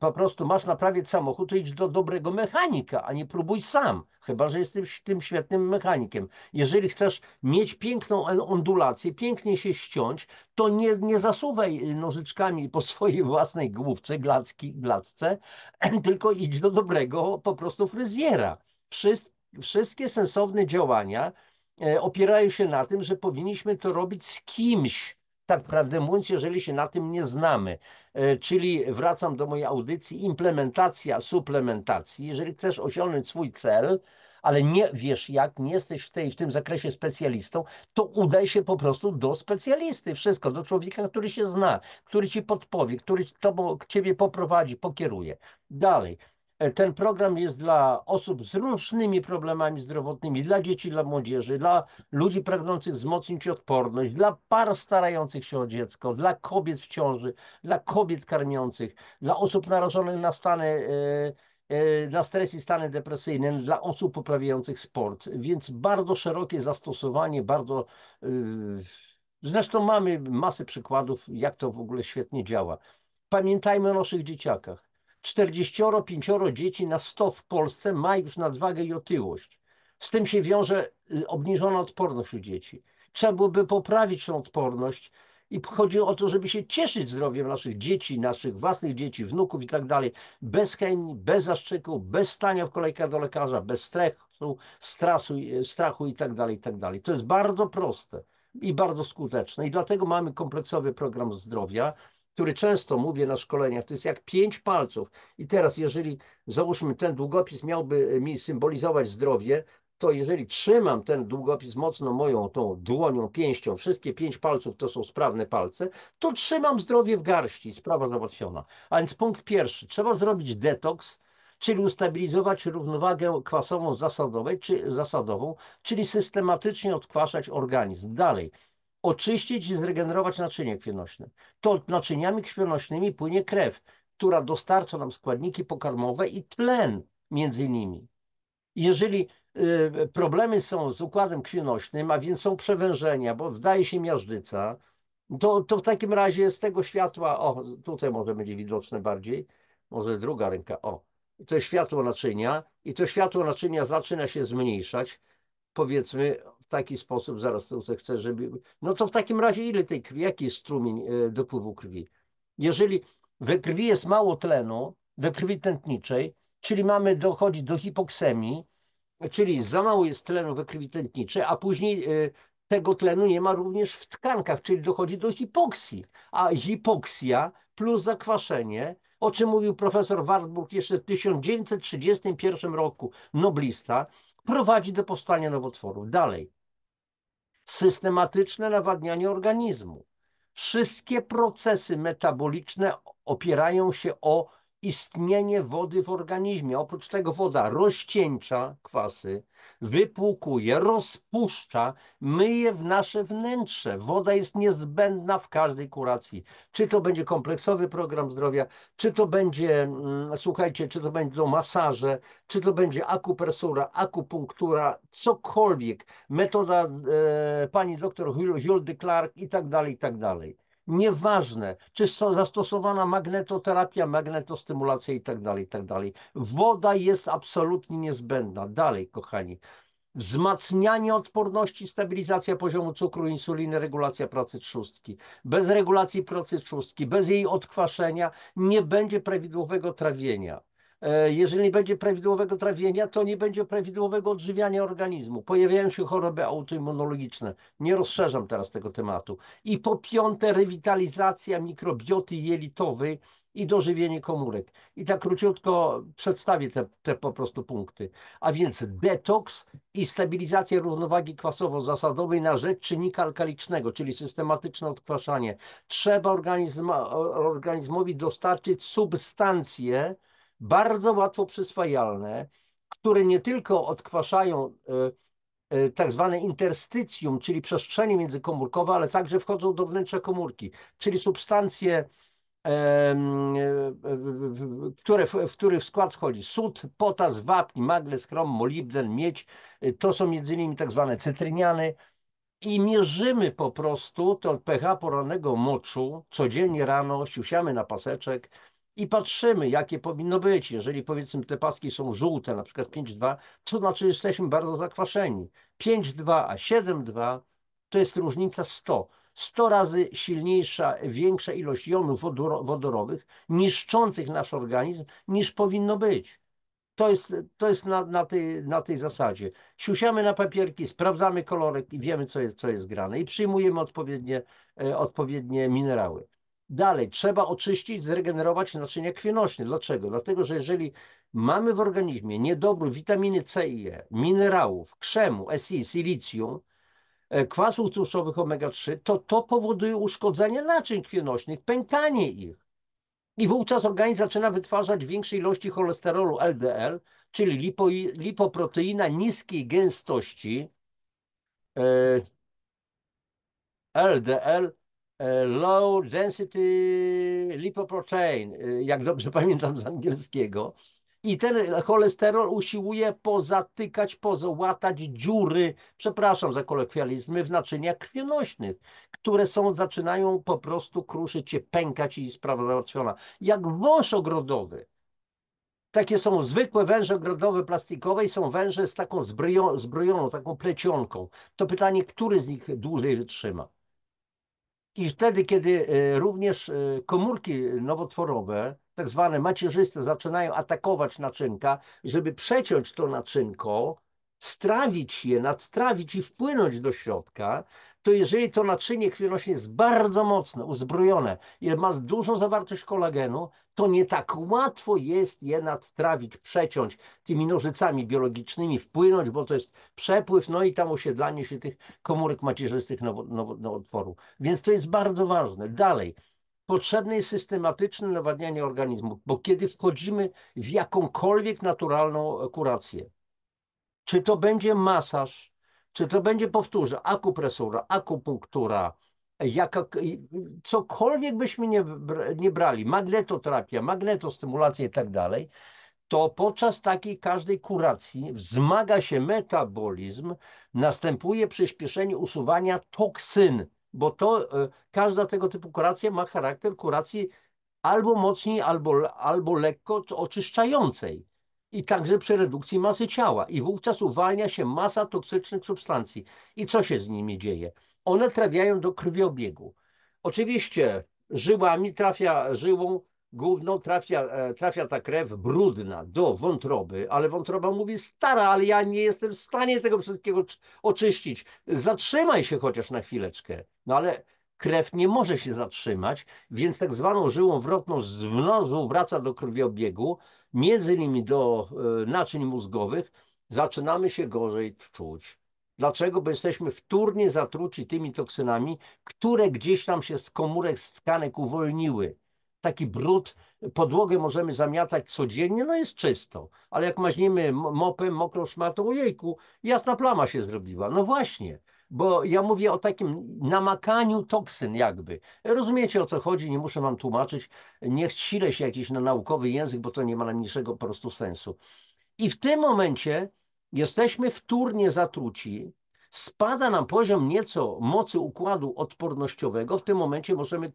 po prostu masz naprawić samochód, to idź do dobrego mechanika, a nie próbuj sam, chyba że jesteś tym świetnym mechanikiem. Jeżeli chcesz mieć piękną ondulację, pięknie się ściąć, to nie, nie zasuwaj nożyczkami po swojej własnej główce, glacki, glacce, tylko idź do dobrego po prostu fryzjera. Wszyst, wszystkie sensowne działania e, opierają się na tym, że powinniśmy to robić z kimś, tak prawdę mówiąc, jeżeli się na tym nie znamy, e, czyli wracam do mojej audycji, implementacja suplementacji, jeżeli chcesz osiągnąć swój cel, ale nie wiesz jak, nie jesteś w, tej, w tym zakresie specjalistą, to udaj się po prostu do specjalisty, wszystko, do człowieka, który się zna, który ci podpowie, który tobą, ciebie poprowadzi, pokieruje. Dalej, E, ten program jest dla osób z różnymi problemami zdrowotnymi, dla dzieci, dla młodzieży, dla ludzi pragnących wzmocnić odporność, dla par starających się o dziecko, dla kobiet w ciąży, dla kobiet karmiących, dla osób narażonych na stany e, e, na stres i stany depresyjne, dla osób poprawiających sport. Więc bardzo szerokie zastosowanie, bardzo. Zresztą mamy masę przykładów, jak to w ogóle świetnie działa. Pamiętajmy o naszych dzieciakach. 45 dzieci na 100 w Polsce ma już nadwagę i otyłość. Z tym się wiąże y, obniżona odporność u dzieci. Trzeba byłoby poprawić tą odporność i chodzi o to, żeby się cieszyć zdrowiem naszych dzieci, naszych własnych dzieci, wnuków i tak dalej. Bez chemii, bez zaszczyku, bez stania w kolejkach do lekarza, bez stresu, strasu, y, strachu i tak dalej, i tak dalej. To jest bardzo proste i bardzo skuteczne i dlatego mamy kompleksowy program zdrowia, który często mówię na szkoleniach, to jest jak pięć palców. I teraz, jeżeli załóżmy, ten długopis miałby e, mi symbolizować zdrowie, to jeżeli trzymam ten długopis mocno moją tą dłonią, pięścią, wszystkie pięć palców to są sprawne palce, to trzymam zdrowie w garści, sprawa załatwiona. A więc punkt pierwszy, trzeba zrobić detoks, czyli ustabilizować równowagę kwasową czy zasadową, czyli systematycznie odkwaszać organizm. Dalej, oczyścić i zregenerować naczynie krwionośne. To naczyniami krwionośnymi płynie krew, która dostarcza nam składniki pokarmowe i tlen między nimi. Jeżeli y, problemy są z układem krwionośnym, a więc są przewężenia, bo wdaje się miażdżyca, to, to w takim razie z tego światła, o tutaj może będzie widoczne bardziej, może druga ręka, o, to jest światło naczynia i to światło naczynia zaczyna się zmniejszać, powiedzmy taki sposób, zaraz to, chcę, żeby... No to w takim razie ile tej krwi, jaki jest strumień e, dopływu krwi? Jeżeli we krwi jest mało tlenu, we krwi tętniczej, czyli mamy dochodzi do hipoksemii, czyli za mało jest tlenu we krwi tętniczej, a później e, tego tlenu nie ma również w tkankach, czyli dochodzi do hipoksji. A hipoksja plus zakwaszenie, o czym mówił profesor Wartburg jeszcze w 1931 roku, noblista, prowadzi do powstania nowotworów. Dalej, systematyczne nawadnianie organizmu. Wszystkie procesy metaboliczne opierają się o istnienie wody w organizmie. Oprócz tego woda rozcieńcza kwasy, wypłukuje, rozpuszcza, myje w nasze wnętrze. Woda jest niezbędna w każdej kuracji. Czy to będzie kompleksowy program zdrowia, czy to będzie, mm, słuchajcie, czy to będą masaże, czy to będzie akupresura, akupunktura, cokolwiek, metoda e, pani doktor Hildy Clark i tak dalej, i tak dalej. Nieważne, czy zastosowana magnetoterapia, magnetostymulacja tak, tak dalej. Woda jest absolutnie niezbędna. Dalej, kochani. Wzmacnianie odporności, stabilizacja poziomu cukru, insuliny, regulacja pracy trzustki. Bez regulacji pracy trzustki, bez jej odkwaszenia nie będzie prawidłowego trawienia. E, jeżeli nie będzie prawidłowego trawienia, to nie będzie prawidłowego odżywiania organizmu. Pojawiają się choroby autoimmunologiczne. Nie rozszerzam teraz tego tematu. I po piąte, rewitalizacja mikrobioty jelitowej i dożywienie komórek. I tak króciutko przedstawię te, te po prostu punkty. A więc detoks i stabilizacja równowagi kwasowo-zasadowej na rzecz czynnika alkalicznego, czyli systematyczne odkwaszanie. Trzeba organizm, organizmowi dostarczyć substancje, bardzo łatwo przyswajalne, które nie tylko odkwaszają e, e, tak zwane interstycjum, czyli przestrzenie międzykomórkowe, ale także wchodzą do wnętrza komórki, czyli substancje, e, które, w których skład wchodzi sód, potas, wapń, magnez, krom, molibden, miedź. To są między innymi tak zwane cytryniany. I mierzymy po prostu to pH porannego moczu codziennie rano, siusiamy na paseczek, i patrzymy, jakie powinno być. Jeżeli powiedzmy te paski są żółte, na przykład 5,2, to znaczy, że jesteśmy bardzo zakwaszeni. 5,2 a 7,2 to jest różnica 100. 100 razy silniejsza, większa ilość jonów wodorowych niszczących nasz organizm niż powinno być. To jest, to jest na, na, tej, na tej zasadzie. Siusiamy na papierki, sprawdzamy kolorek i wiemy, co jest, co jest grane i przyjmujemy odpowiednie, e, odpowiednie minerały. Dalej, trzeba oczyścić, zregenerować naczynia krwionośne. Dlaczego? Dlatego, że jeżeli mamy w organizmie niedobór witaminy C i E, minerałów, krzemu, SI, silicjum, e, kwasów tłuszczowych omega-3, to to powoduje uszkodzenie naczyń krwionośnych, pękanie ich. I wówczas organizm zaczyna wytwarzać większe ilości cholesterolu LDL, czyli lipo, lipoproteina niskiej gęstości, LDL e, E, low Density Lipoprotein, e, jak dobrze pamiętam z angielskiego. I ten cholesterol usiłuje pozatykać, pozałatać dziury, przepraszam za kolokwializmy, w naczyniach krwionośnych, które są, zaczynają po prostu kruszyć się, pękać i sprawa załatwiona. Jak wąż ogrodowy. Takie są zwykłe węże ogrodowe plastikowe i są węże z taką zbrojoną taką plecionką. To pytanie, który z nich dłużej wytrzyma? I wtedy, kiedy e, również e, komórki nowotworowe, tak zwane macierzyste, zaczynają atakować naczynka, żeby przeciąć to naczynko, strawić je, nadtrawić i wpłynąć do środka, to jeżeli to naczynie krwionośne jest bardzo mocne, uzbrojone i ma dużą zawartość kolagenu, to nie tak łatwo jest je nadtrawić, przeciąć tymi nożycami biologicznymi, wpłynąć, bo to jest przepływ, no i tam osiedlanie się tych komórek macierzystych nowotworu. Więc to jest bardzo ważne. Dalej, potrzebne jest systematyczne nawadnianie organizmu, bo kiedy wchodzimy w jakąkolwiek naturalną kurację, czy to będzie masaż, czy to będzie, powtórzę, akupresura, akupunktura, jaka, cokolwiek byśmy nie, nie brali, magnetoterapia, magnetostymulacja i tak dalej, to podczas takiej każdej kuracji wzmaga się metabolizm, następuje przyspieszenie usuwania toksyn, bo to e, każda tego typu kuracja ma charakter kuracji albo mocniej, albo, albo lekko oczyszczającej i także przy redukcji masy ciała. I wówczas uwalnia się masa toksycznych substancji. I co się z nimi dzieje? One trafiają do krwiobiegu. Oczywiście żyłami trafia, żyłą główną trafia, e, trafia ta krew brudna do wątroby, ale wątroba mówi stara, ale ja nie jestem w stanie tego wszystkiego oczyścić. Zatrzymaj się chociaż na chwileczkę. No ale krew nie może się zatrzymać, więc tak zwaną żyłą wrotną znowu wraca do krwiobiegu, między innymi do e, naczyń mózgowych, zaczynamy się gorzej czuć. Dlaczego? Bo jesteśmy wtórnie zatruci tymi toksynami, które gdzieś tam się z komórek, z tkanek uwolniły. Taki brud, podłogę możemy zamiatać codziennie, no jest czysto, ale jak maźniemy mopem, mokrą szmatą, ojejku, jasna plama się zrobiła. No właśnie, bo ja mówię o takim namakaniu toksyn jakby. Rozumiecie o co chodzi, nie muszę wam tłumaczyć, niech silę się jakiś na naukowy język, bo to nie ma najmniejszego po prostu sensu. I w tym momencie jesteśmy wtórnie zatruci spada nam poziom nieco mocy układu odpornościowego, w tym momencie możemy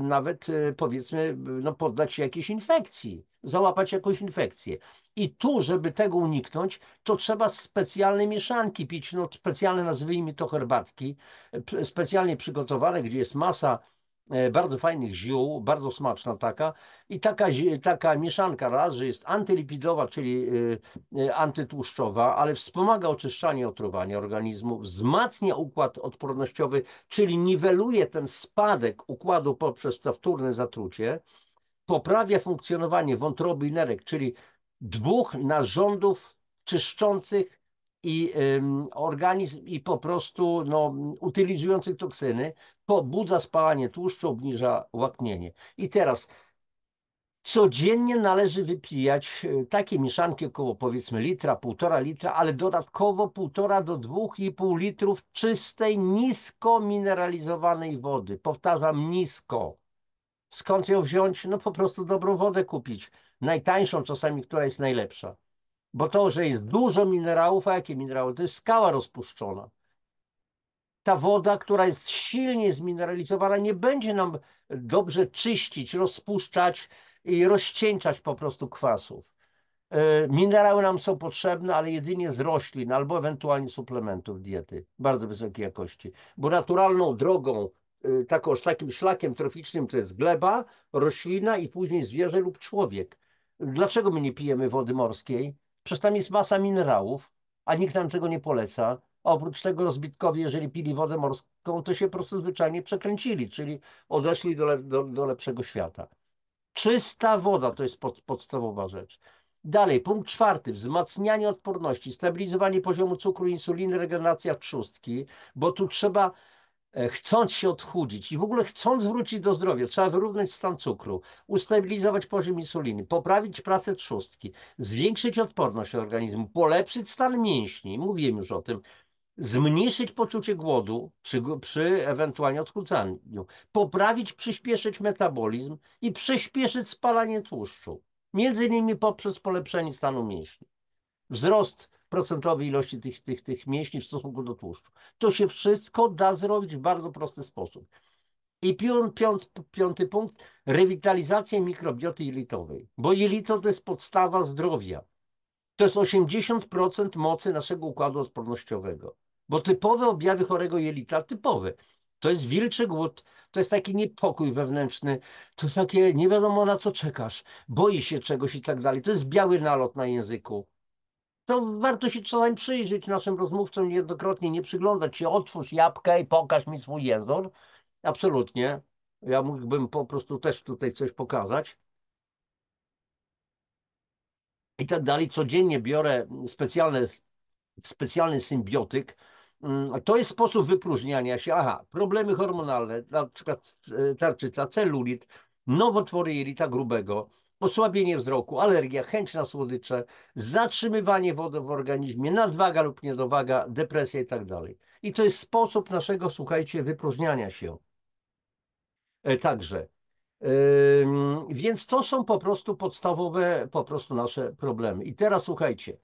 nawet e, powiedzmy e, no, poddać się jakiejś infekcji, załapać jakąś infekcję. I tu, żeby tego uniknąć, to trzeba specjalne mieszanki pić, no, specjalne nazwijmy to herbatki, e, specjalnie przygotowane, gdzie jest masa E, bardzo fajnych ziół, bardzo smaczna taka i taka, taka mieszanka raz, że jest antylipidowa, czyli e, e, antytłuszczowa, ale wspomaga oczyszczanie otruwania organizmu, wzmacnia układ odpornościowy, czyli niweluje ten spadek układu poprzez to wtórne zatrucie, poprawia funkcjonowanie wątroby i nerek, czyli dwóch narządów czyszczących i y, organizm i po prostu no, utylizujących toksyny, pobudza spalanie tłuszczu, obniża łaknienie. I teraz codziennie należy wypijać e, takie mieszanki około powiedzmy litra, półtora litra, ale dodatkowo półtora do dwóch i pół litrów czystej, nisko mineralizowanej wody. Powtarzam, nisko. Skąd ją wziąć? No po prostu dobrą wodę kupić. Najtańszą czasami, która jest najlepsza. Bo to, że jest dużo minerałów, a jakie minerały? To jest skała rozpuszczona ta woda, która jest silnie zmineralizowana, nie będzie nam dobrze czyścić, rozpuszczać i rozcieńczać po prostu kwasów. E, minerały nam są potrzebne, ale jedynie z roślin albo ewentualnie suplementów diety bardzo wysokiej jakości, bo naturalną drogą, e, taką, takim szlakiem troficznym to jest gleba, roślina i później zwierzę lub człowiek. Dlaczego my nie pijemy wody morskiej? Przecież tam jest masa minerałów, a nikt nam tego nie poleca. Oprócz tego rozbitkowie, jeżeli pili wodę morską, to się po prostu zwyczajnie przekręcili, czyli odeszli do, do, do lepszego świata. Czysta woda to jest pod, podstawowa rzecz. Dalej, punkt czwarty, wzmacnianie odporności, stabilizowanie poziomu cukru, insuliny, regeneracja trzustki, bo tu trzeba, e, chcąc się odchudzić i w ogóle chcąc wrócić do zdrowia, trzeba wyrównać stan cukru, ustabilizować poziom insuliny, poprawić pracę trzustki, zwiększyć odporność organizmu, polepszyć stan mięśni, mówiłem już o tym, zmniejszyć poczucie głodu przy, przy ewentualnie odchudzaniu, poprawić, przyspieszyć metabolizm i przyspieszyć spalanie tłuszczu, między innymi poprzez polepszenie stanu mięśni, wzrost procentowej ilości tych, tych, tych mięśni w stosunku do tłuszczu. To się wszystko da zrobić w bardzo prosty sposób. I piąt, piąty punkt, rewitalizacja mikrobioty jelitowej, bo jelito to jest podstawa zdrowia. To jest 80% mocy naszego układu odpornościowego. Bo typowe objawy chorego jelita, typowe, to jest wilczy głód, to jest taki niepokój wewnętrzny, to jest takie nie wiadomo na co czekasz, boi się czegoś i tak dalej. To jest biały nalot na języku. To warto się czasem przyjrzeć naszym rozmówcom niejednokrotnie, nie przyglądać się, otwórz jabłkę i pokaż mi swój język. Absolutnie. Ja mógłbym po prostu też tutaj coś pokazać. I tak dalej. Codziennie biorę specjalny symbiotyk, Mm, to jest sposób wypróżniania się. Aha, problemy hormonalne, na przykład e, tarczyca, celulit, nowotwory jelita grubego, osłabienie wzroku, alergia, chęć na słodycze, zatrzymywanie wody w organizmie, nadwaga lub niedowaga, depresja i tak dalej. I to jest sposób naszego, słuchajcie, wypróżniania się. E, także. więc to są po prostu podstawowe, po prostu nasze problemy. I teraz słuchajcie,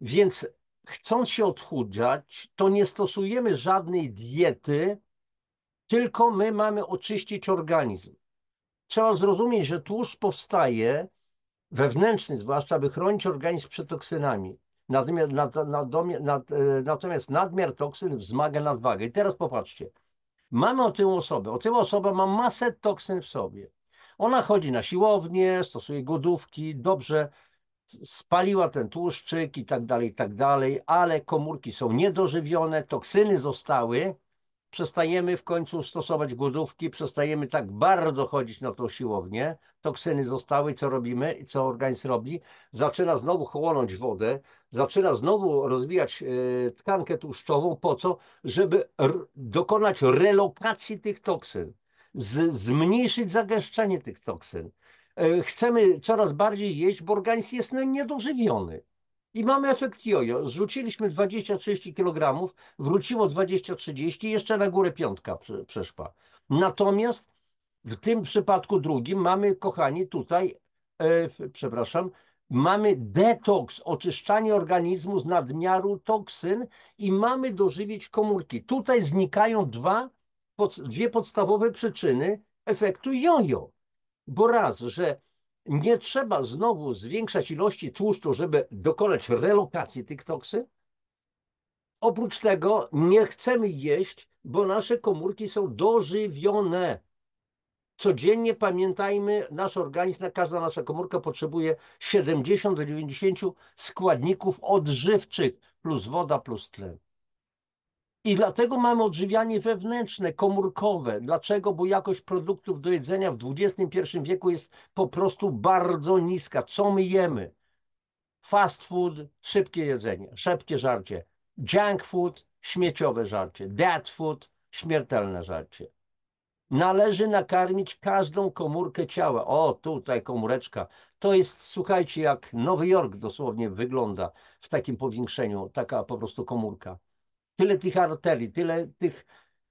więc chcąc się odchudzać, to nie stosujemy żadnej diety, tylko my mamy oczyścić organizm. Trzeba zrozumieć, że tłuszcz powstaje wewnętrzny, zwłaszcza by chronić organizm przed toksynami. Natomiast, nad, nad, nad, e, natomiast nadmiar toksyn wzmaga nadwagę. I teraz popatrzcie. Mamy o tę osobę. O tę osoba ma masę toksyn w sobie. Ona chodzi na siłownię, stosuje głodówki, dobrze spaliła ten tłuszczyk i tak dalej, i tak dalej, ale komórki są niedożywione, toksyny zostały, przestajemy w końcu stosować głodówki, przestajemy tak bardzo chodzić na tą siłownię, toksyny zostały, co robimy co organizm robi? Zaczyna znowu chłonąć wodę, zaczyna znowu rozwijać e, tkankę tłuszczową, po co? Żeby dokonać relokacji tych toksyn, zmniejszyć zagęszczenie tych toksyn. E, chcemy coraz bardziej jeść, bo organizm jest niedożywiony. I mamy efekt jojo. Zrzuciliśmy 20-30 kg, wróciło 20-30, jeszcze na górę piątka przeszła. Natomiast w tym przypadku drugim mamy, kochani, tutaj, e, przepraszam, mamy detoks, oczyszczanie organizmu z nadmiaru toksyn i mamy dożywić komórki. Tutaj znikają dwa, pod, dwie podstawowe przyczyny efektu jojo. Bo raz, że nie trzeba znowu zwiększać ilości tłuszczu, żeby dokonać relokacji tych toksyn. Oprócz tego nie chcemy jeść, bo nasze komórki są dożywione. Codziennie pamiętajmy, nasz organizm, każda nasza komórka potrzebuje 70 do 90 składników odżywczych plus woda plus tlen. I dlatego mamy odżywianie wewnętrzne, komórkowe. Dlaczego? Bo jakość produktów do jedzenia w XXI wieku jest po prostu bardzo niska. Co my jemy? Fast food, szybkie jedzenie, szybkie żarcie. Junk food, śmieciowe żarcie. Dead food, śmiertelne żarcie. Należy nakarmić każdą komórkę ciała. O, tutaj komóreczka. To jest, słuchajcie, jak Nowy Jork dosłownie wygląda w takim powiększeniu, taka po prostu komórka tyle tych arterii, tyle tych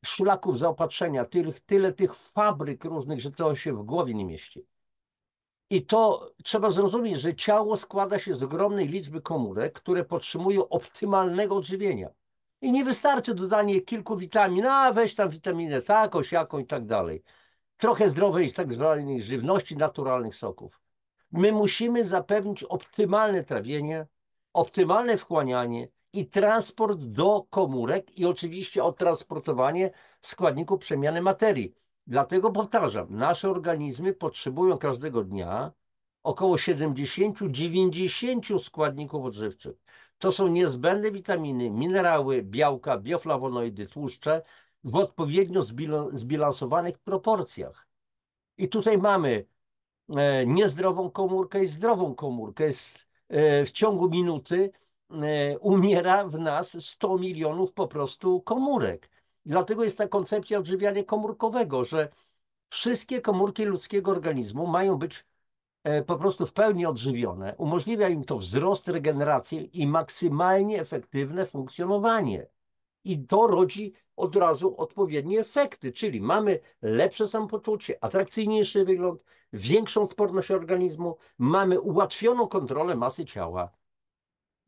szlaków zaopatrzenia, tyle, tyle tych fabryk różnych, że to się w głowie nie mieści. I to trzeba zrozumieć, że ciało składa się z ogromnej liczby komórek, które potrzebują optymalnego odżywienia. I nie wystarczy dodanie kilku witamin, a weź tam witaminę taką, siaką i tak dalej. Trochę zdrowej tak zwanej żywności, naturalnych soków. My musimy zapewnić optymalne trawienie, optymalne wchłanianie i transport do komórek i oczywiście odtransportowanie składników przemiany materii. Dlatego powtarzam, nasze organizmy potrzebują każdego dnia około 70-90 składników odżywczych. To są niezbędne witaminy, minerały, białka, bioflawonoidy, tłuszcze w odpowiednio zbilansowanych proporcjach. I tutaj mamy e, niezdrową komórkę i zdrową komórkę. E, w ciągu minuty E, umiera w nas 100 milionów po prostu komórek. Dlatego jest ta koncepcja odżywiania komórkowego, że wszystkie komórki ludzkiego organizmu mają być e, po prostu w pełni odżywione. Umożliwia im to wzrost, regenerację i maksymalnie efektywne funkcjonowanie. I to rodzi od razu odpowiednie efekty, czyli mamy lepsze samopoczucie, atrakcyjniejszy wygląd, większą odporność organizmu, mamy ułatwioną kontrolę masy ciała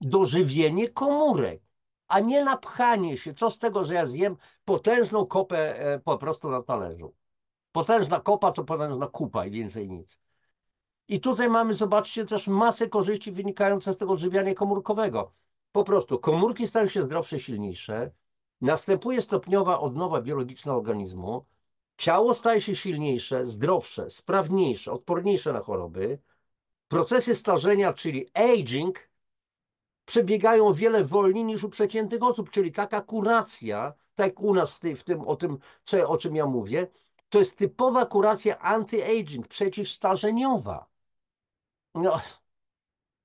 dożywienie komórek, a nie napchanie się. Co z tego, że ja zjem potężną kopę e, po prostu na talerzu? Potężna kopa to potężna kupa i więcej nic. I tutaj mamy, zobaczcie, też masę korzyści wynikające z tego odżywiania komórkowego. Po prostu komórki stają się zdrowsze, silniejsze, następuje stopniowa odnowa biologiczna organizmu, ciało staje się silniejsze, zdrowsze, sprawniejsze, odporniejsze na choroby, procesy starzenia, czyli aging, przebiegają wiele wolniej niż u przeciętnych osób, czyli taka kuracja, tak jak u nas w tym, o tym, co, o czym ja mówię, to jest typowa kuracja anti-aging, przeciwstarzeniowa. No,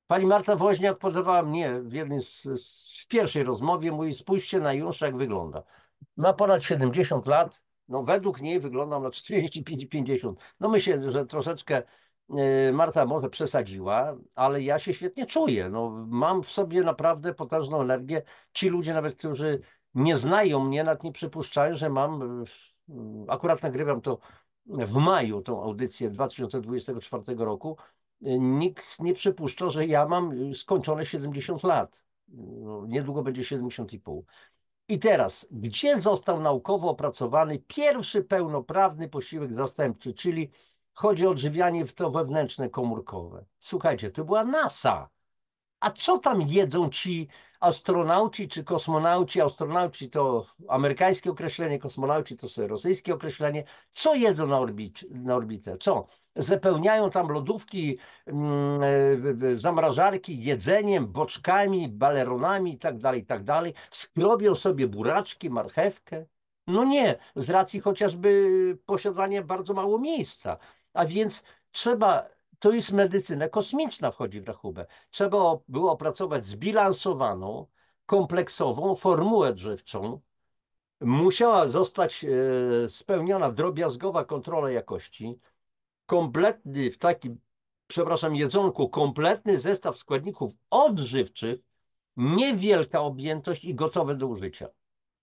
pani Marta Woźniak podawała mnie w jednej z, z w pierwszej rozmowie, mówi spójrzcie na Junusza jak wygląda. Ma ponad 70 lat, no według niej wyglądam na 45-50. No myślę, że troszeczkę Y, Marta może przesadziła, ale ja się świetnie czuję. No, mam w sobie naprawdę potężną energię. Ci ludzie, nawet którzy nie znają mnie, nawet nie przypuszczają, że mam. Y, akurat nagrywam to w maju, tą audycję 2024 roku. Y, nikt nie przypuszcza, że ja mam skończone 70 lat. No, niedługo będzie 70,5. I teraz, gdzie został naukowo opracowany pierwszy pełnoprawny posiłek zastępczy, czyli chodzi o odżywianie w to wewnętrzne komórkowe. Słuchajcie, to była NASA. A co tam jedzą ci astronauci czy kosmonauci? Astronauci to amerykańskie określenie, kosmonauci to sobie rosyjskie określenie. Co jedzą na, orbic, na orbitę? Co? Zapełniają tam lodówki, mm, zamrażarki jedzeniem, boczkami, baleronami itd., tak itd. Tak Skrobią sobie buraczki, marchewkę. No nie, z racji chociażby posiadania bardzo mało miejsca. A więc trzeba, to jest medycyna kosmiczna wchodzi w rachubę. Trzeba było opracować zbilansowaną, kompleksową formułę drzewczą. Musiała zostać e, spełniona drobiazgowa kontrola jakości. Kompletny, w takim, przepraszam, jedzonku, kompletny zestaw składników odżywczych, niewielka objętość i gotowe do użycia.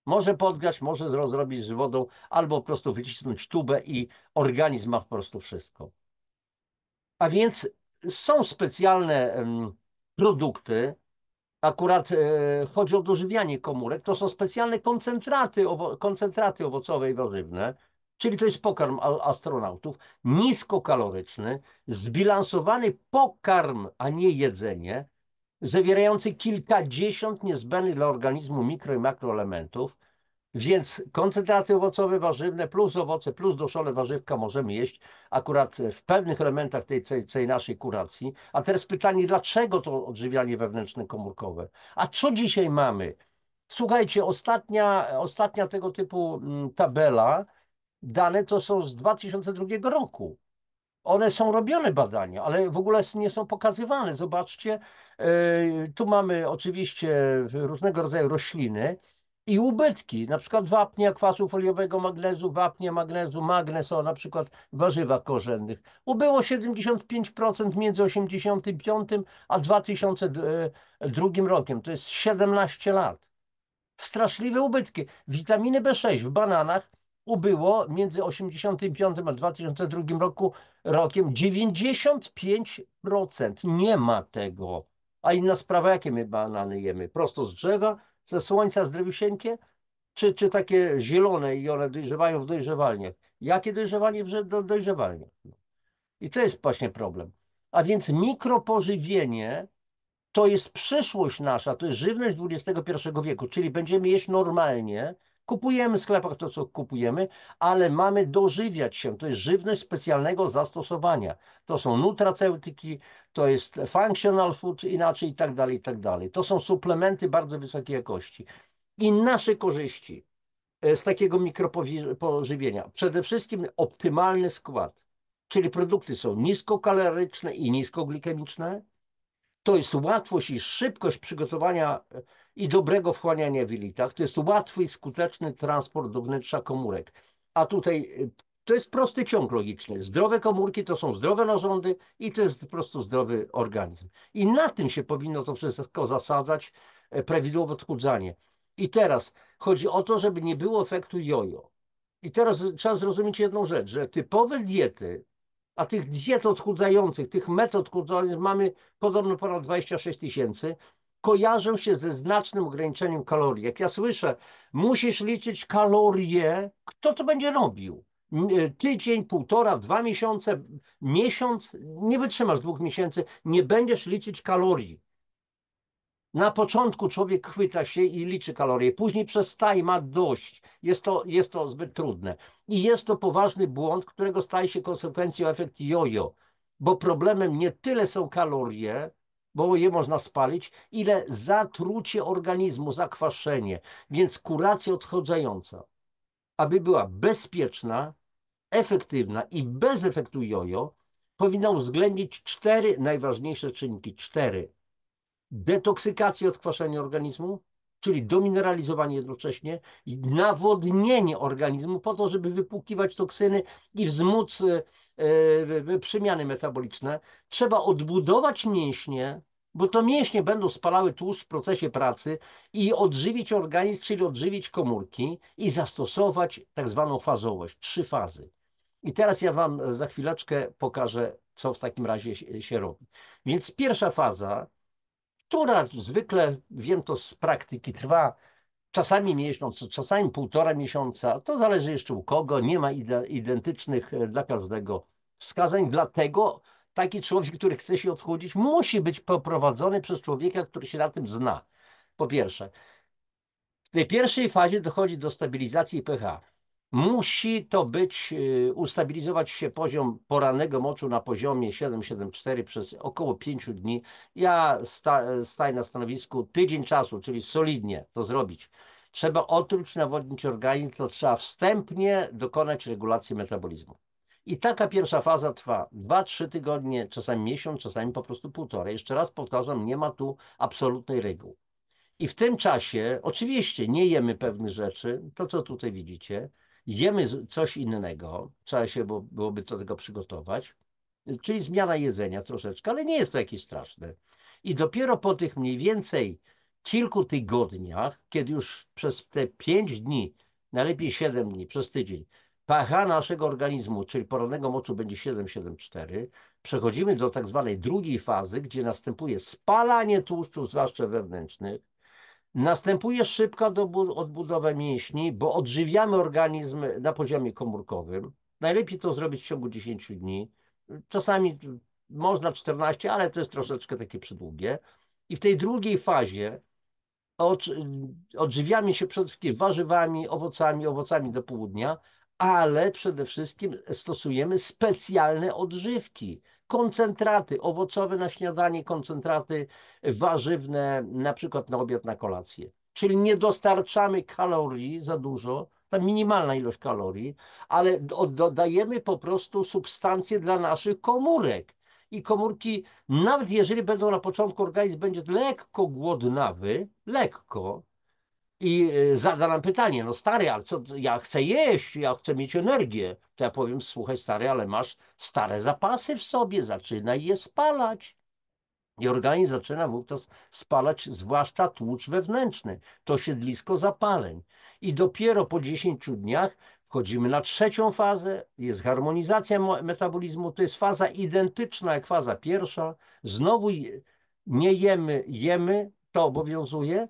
Może podgrać, może zrobić z wodą, albo po prostu wycisnąć tubę i organizm ma po prostu wszystko. A więc są specjalne produkty, akurat e, chodzi o dożywianie komórek, to są specjalne koncentraty, owo koncentraty owocowe i warzywne, czyli to jest pokarm astronautów, niskokaloryczny, zbilansowany pokarm, a nie jedzenie, zawierający kilkadziesiąt niezbędnych dla organizmu mikro i makroelementów, więc koncentraty owocowe, warzywne, plus owoce, plus doszone warzywka możemy jeść akurat w pewnych elementach tej, tej, naszej kuracji. A teraz pytanie, dlaczego to odżywianie wewnętrzne komórkowe? A co dzisiaj mamy? Słuchajcie, ostatnia, ostatnia tego typu mm, tabela, dane to są z 2002 roku. One są robione badania, ale w ogóle nie są pokazywane. Zobaczcie, E, tu mamy oczywiście różnego rodzaju rośliny i ubytki, na przykład wapnia, kwasu foliowego, magnezu, wapnia, magnezu, magnez, o na przykład warzywa warzywach korzennych. Ubyło 75% między 85 a 2002 e, rokiem, to jest 17 lat. Straszliwe ubytki. Witaminy B6 w bananach ubyło między 85 a 2002 roku, rokiem 95%. Nie ma tego. A inna sprawa, jakie my banany jemy? Prosto z drzewa, ze słońca, zdrowiusieńkie? Czy, czy takie zielone i one dojrzewają w dojrzewalniach? Jakie dojrzewanie w dojrzewalniach? No. I to jest właśnie problem. A więc mikropożywienie to jest przyszłość nasza, to jest żywność XXI wieku, czyli będziemy jeść normalnie, Kupujemy w sklepach to, co kupujemy, ale mamy dożywiać się. To jest żywność specjalnego zastosowania. To są nutraceutyki, to jest functional food inaczej i tak dalej, i tak dalej. To są suplementy bardzo wysokiej jakości. I nasze korzyści e, z takiego mikropożywienia. Przede wszystkim optymalny skład, czyli produkty są niskokaloryczne i niskoglikemiczne. To jest łatwość i szybkość przygotowania e, i dobrego wchłaniania w tak? To jest łatwy i skuteczny transport do wnętrza komórek. A tutaj y, to jest prosty ciąg logiczny. Zdrowe komórki to są zdrowe narządy i to jest po prostu zdrowy organizm. I na tym się powinno to wszystko zasadzać, e, prawidłowe odchudzanie. I teraz chodzi o to, żeby nie było efektu jojo. I teraz trzeba zrozumieć jedną rzecz, że typowe diety, a tych diet odchudzających, tych metod odchudzających mamy podobno ponad 26 tysięcy, kojarzą się ze znacznym ograniczeniem kalorii. Jak ja słyszę, musisz liczyć kalorie, kto to będzie robił? E, tydzień, półtora, dwa miesiące, miesiąc, nie wytrzymasz dwóch miesięcy, nie będziesz liczyć kalorii. Na początku człowiek chwyta się i liczy kalorie, później przestaje, ma dość. Jest to, jest to zbyt trudne. I jest to poważny błąd, którego staje się konsekwencją efekt jojo, bo problemem nie tyle są kalorie, bo je można spalić, ile zatrucie organizmu, zakwaszenie. Więc kuracja odchodzająca, aby była bezpieczna, efektywna i bez efektu jojo, powinna uwzględnić cztery najważniejsze czynniki. Cztery. Detoksykację odkwaszenia organizmu, czyli domineralizowanie jednocześnie, i nawodnienie organizmu po to, żeby wypłukiwać toksyny i wzmóc e, E, e, przemiany metaboliczne, trzeba odbudować mięśnie, bo to mięśnie będą spalały tłuszcz w procesie pracy i odżywić organizm, czyli odżywić komórki i zastosować tak zwaną fazowość, trzy fazy. I teraz ja Wam za chwileczkę pokażę, co w takim razie się robi. Więc pierwsza faza, która zwykle, wiem to z praktyki, trwa czasami miesiąc, czasami półtora miesiąca, to zależy jeszcze u kogo, nie ma identycznych e, dla każdego wskazań, dlatego taki człowiek, który chce się odchudzić, musi być poprowadzony przez człowieka, który się na tym zna. Po pierwsze, w tej pierwszej fazie dochodzi do stabilizacji pH. Musi to być, y, ustabilizować się poziom porannego moczu na poziomie 7,74 przez około 5 dni. Ja sta, staję na stanowisku tydzień czasu, czyli solidnie to zrobić. Trzeba otruć, nawodnić organizm, to trzeba wstępnie dokonać regulacji metabolizmu. I taka pierwsza faza trwa 2-3 tygodnie, czasami miesiąc, czasami po prostu półtora. Jeszcze raz powtarzam, nie ma tu absolutnej reguły. I w tym czasie, oczywiście, nie jemy pewnych rzeczy, to co tutaj widzicie, jemy coś innego, trzeba się byłoby do tego przygotować, czyli zmiana jedzenia troszeczkę, ale nie jest to jakieś straszne. I dopiero po tych mniej więcej kilku tygodniach, kiedy już przez te pięć dni, najlepiej siedem dni, przez tydzień, pH naszego organizmu, czyli porannego moczu będzie 7,74, przechodzimy do tak zwanej drugiej fazy, gdzie następuje spalanie tłuszczów, zwłaszcza wewnętrznych, Następuje szybka odbudowa mięśni, bo odżywiamy organizm na poziomie komórkowym. Najlepiej to zrobić w ciągu 10 dni. Czasami można 14, ale to jest troszeczkę takie przydługie. I w tej drugiej fazie odżywiamy się przede wszystkim warzywami, owocami, owocami do południa, ale przede wszystkim stosujemy specjalne odżywki koncentraty owocowe na śniadanie, koncentraty warzywne na przykład na obiad, na kolację. Czyli nie dostarczamy kalorii za dużo, ta minimalna ilość kalorii, ale dodajemy po prostu substancje dla naszych komórek. I komórki, nawet jeżeli będą na początku organizm będzie lekko głodnawy, lekko, i y, zada nam pytanie, no stary, ale co, ja chcę jeść, ja chcę mieć energię. To ja powiem, słuchaj stary, ale masz stare zapasy w sobie, zaczynaj je spalać. I organizm zaczyna wówczas spalać zwłaszcza tłuszcz wewnętrzny, to siedlisko zapaleń. I dopiero po 10 dniach wchodzimy na trzecią fazę, jest harmonizacja metabolizmu, to jest faza identyczna jak faza pierwsza. Znowu nie jemy, jemy, to obowiązuje,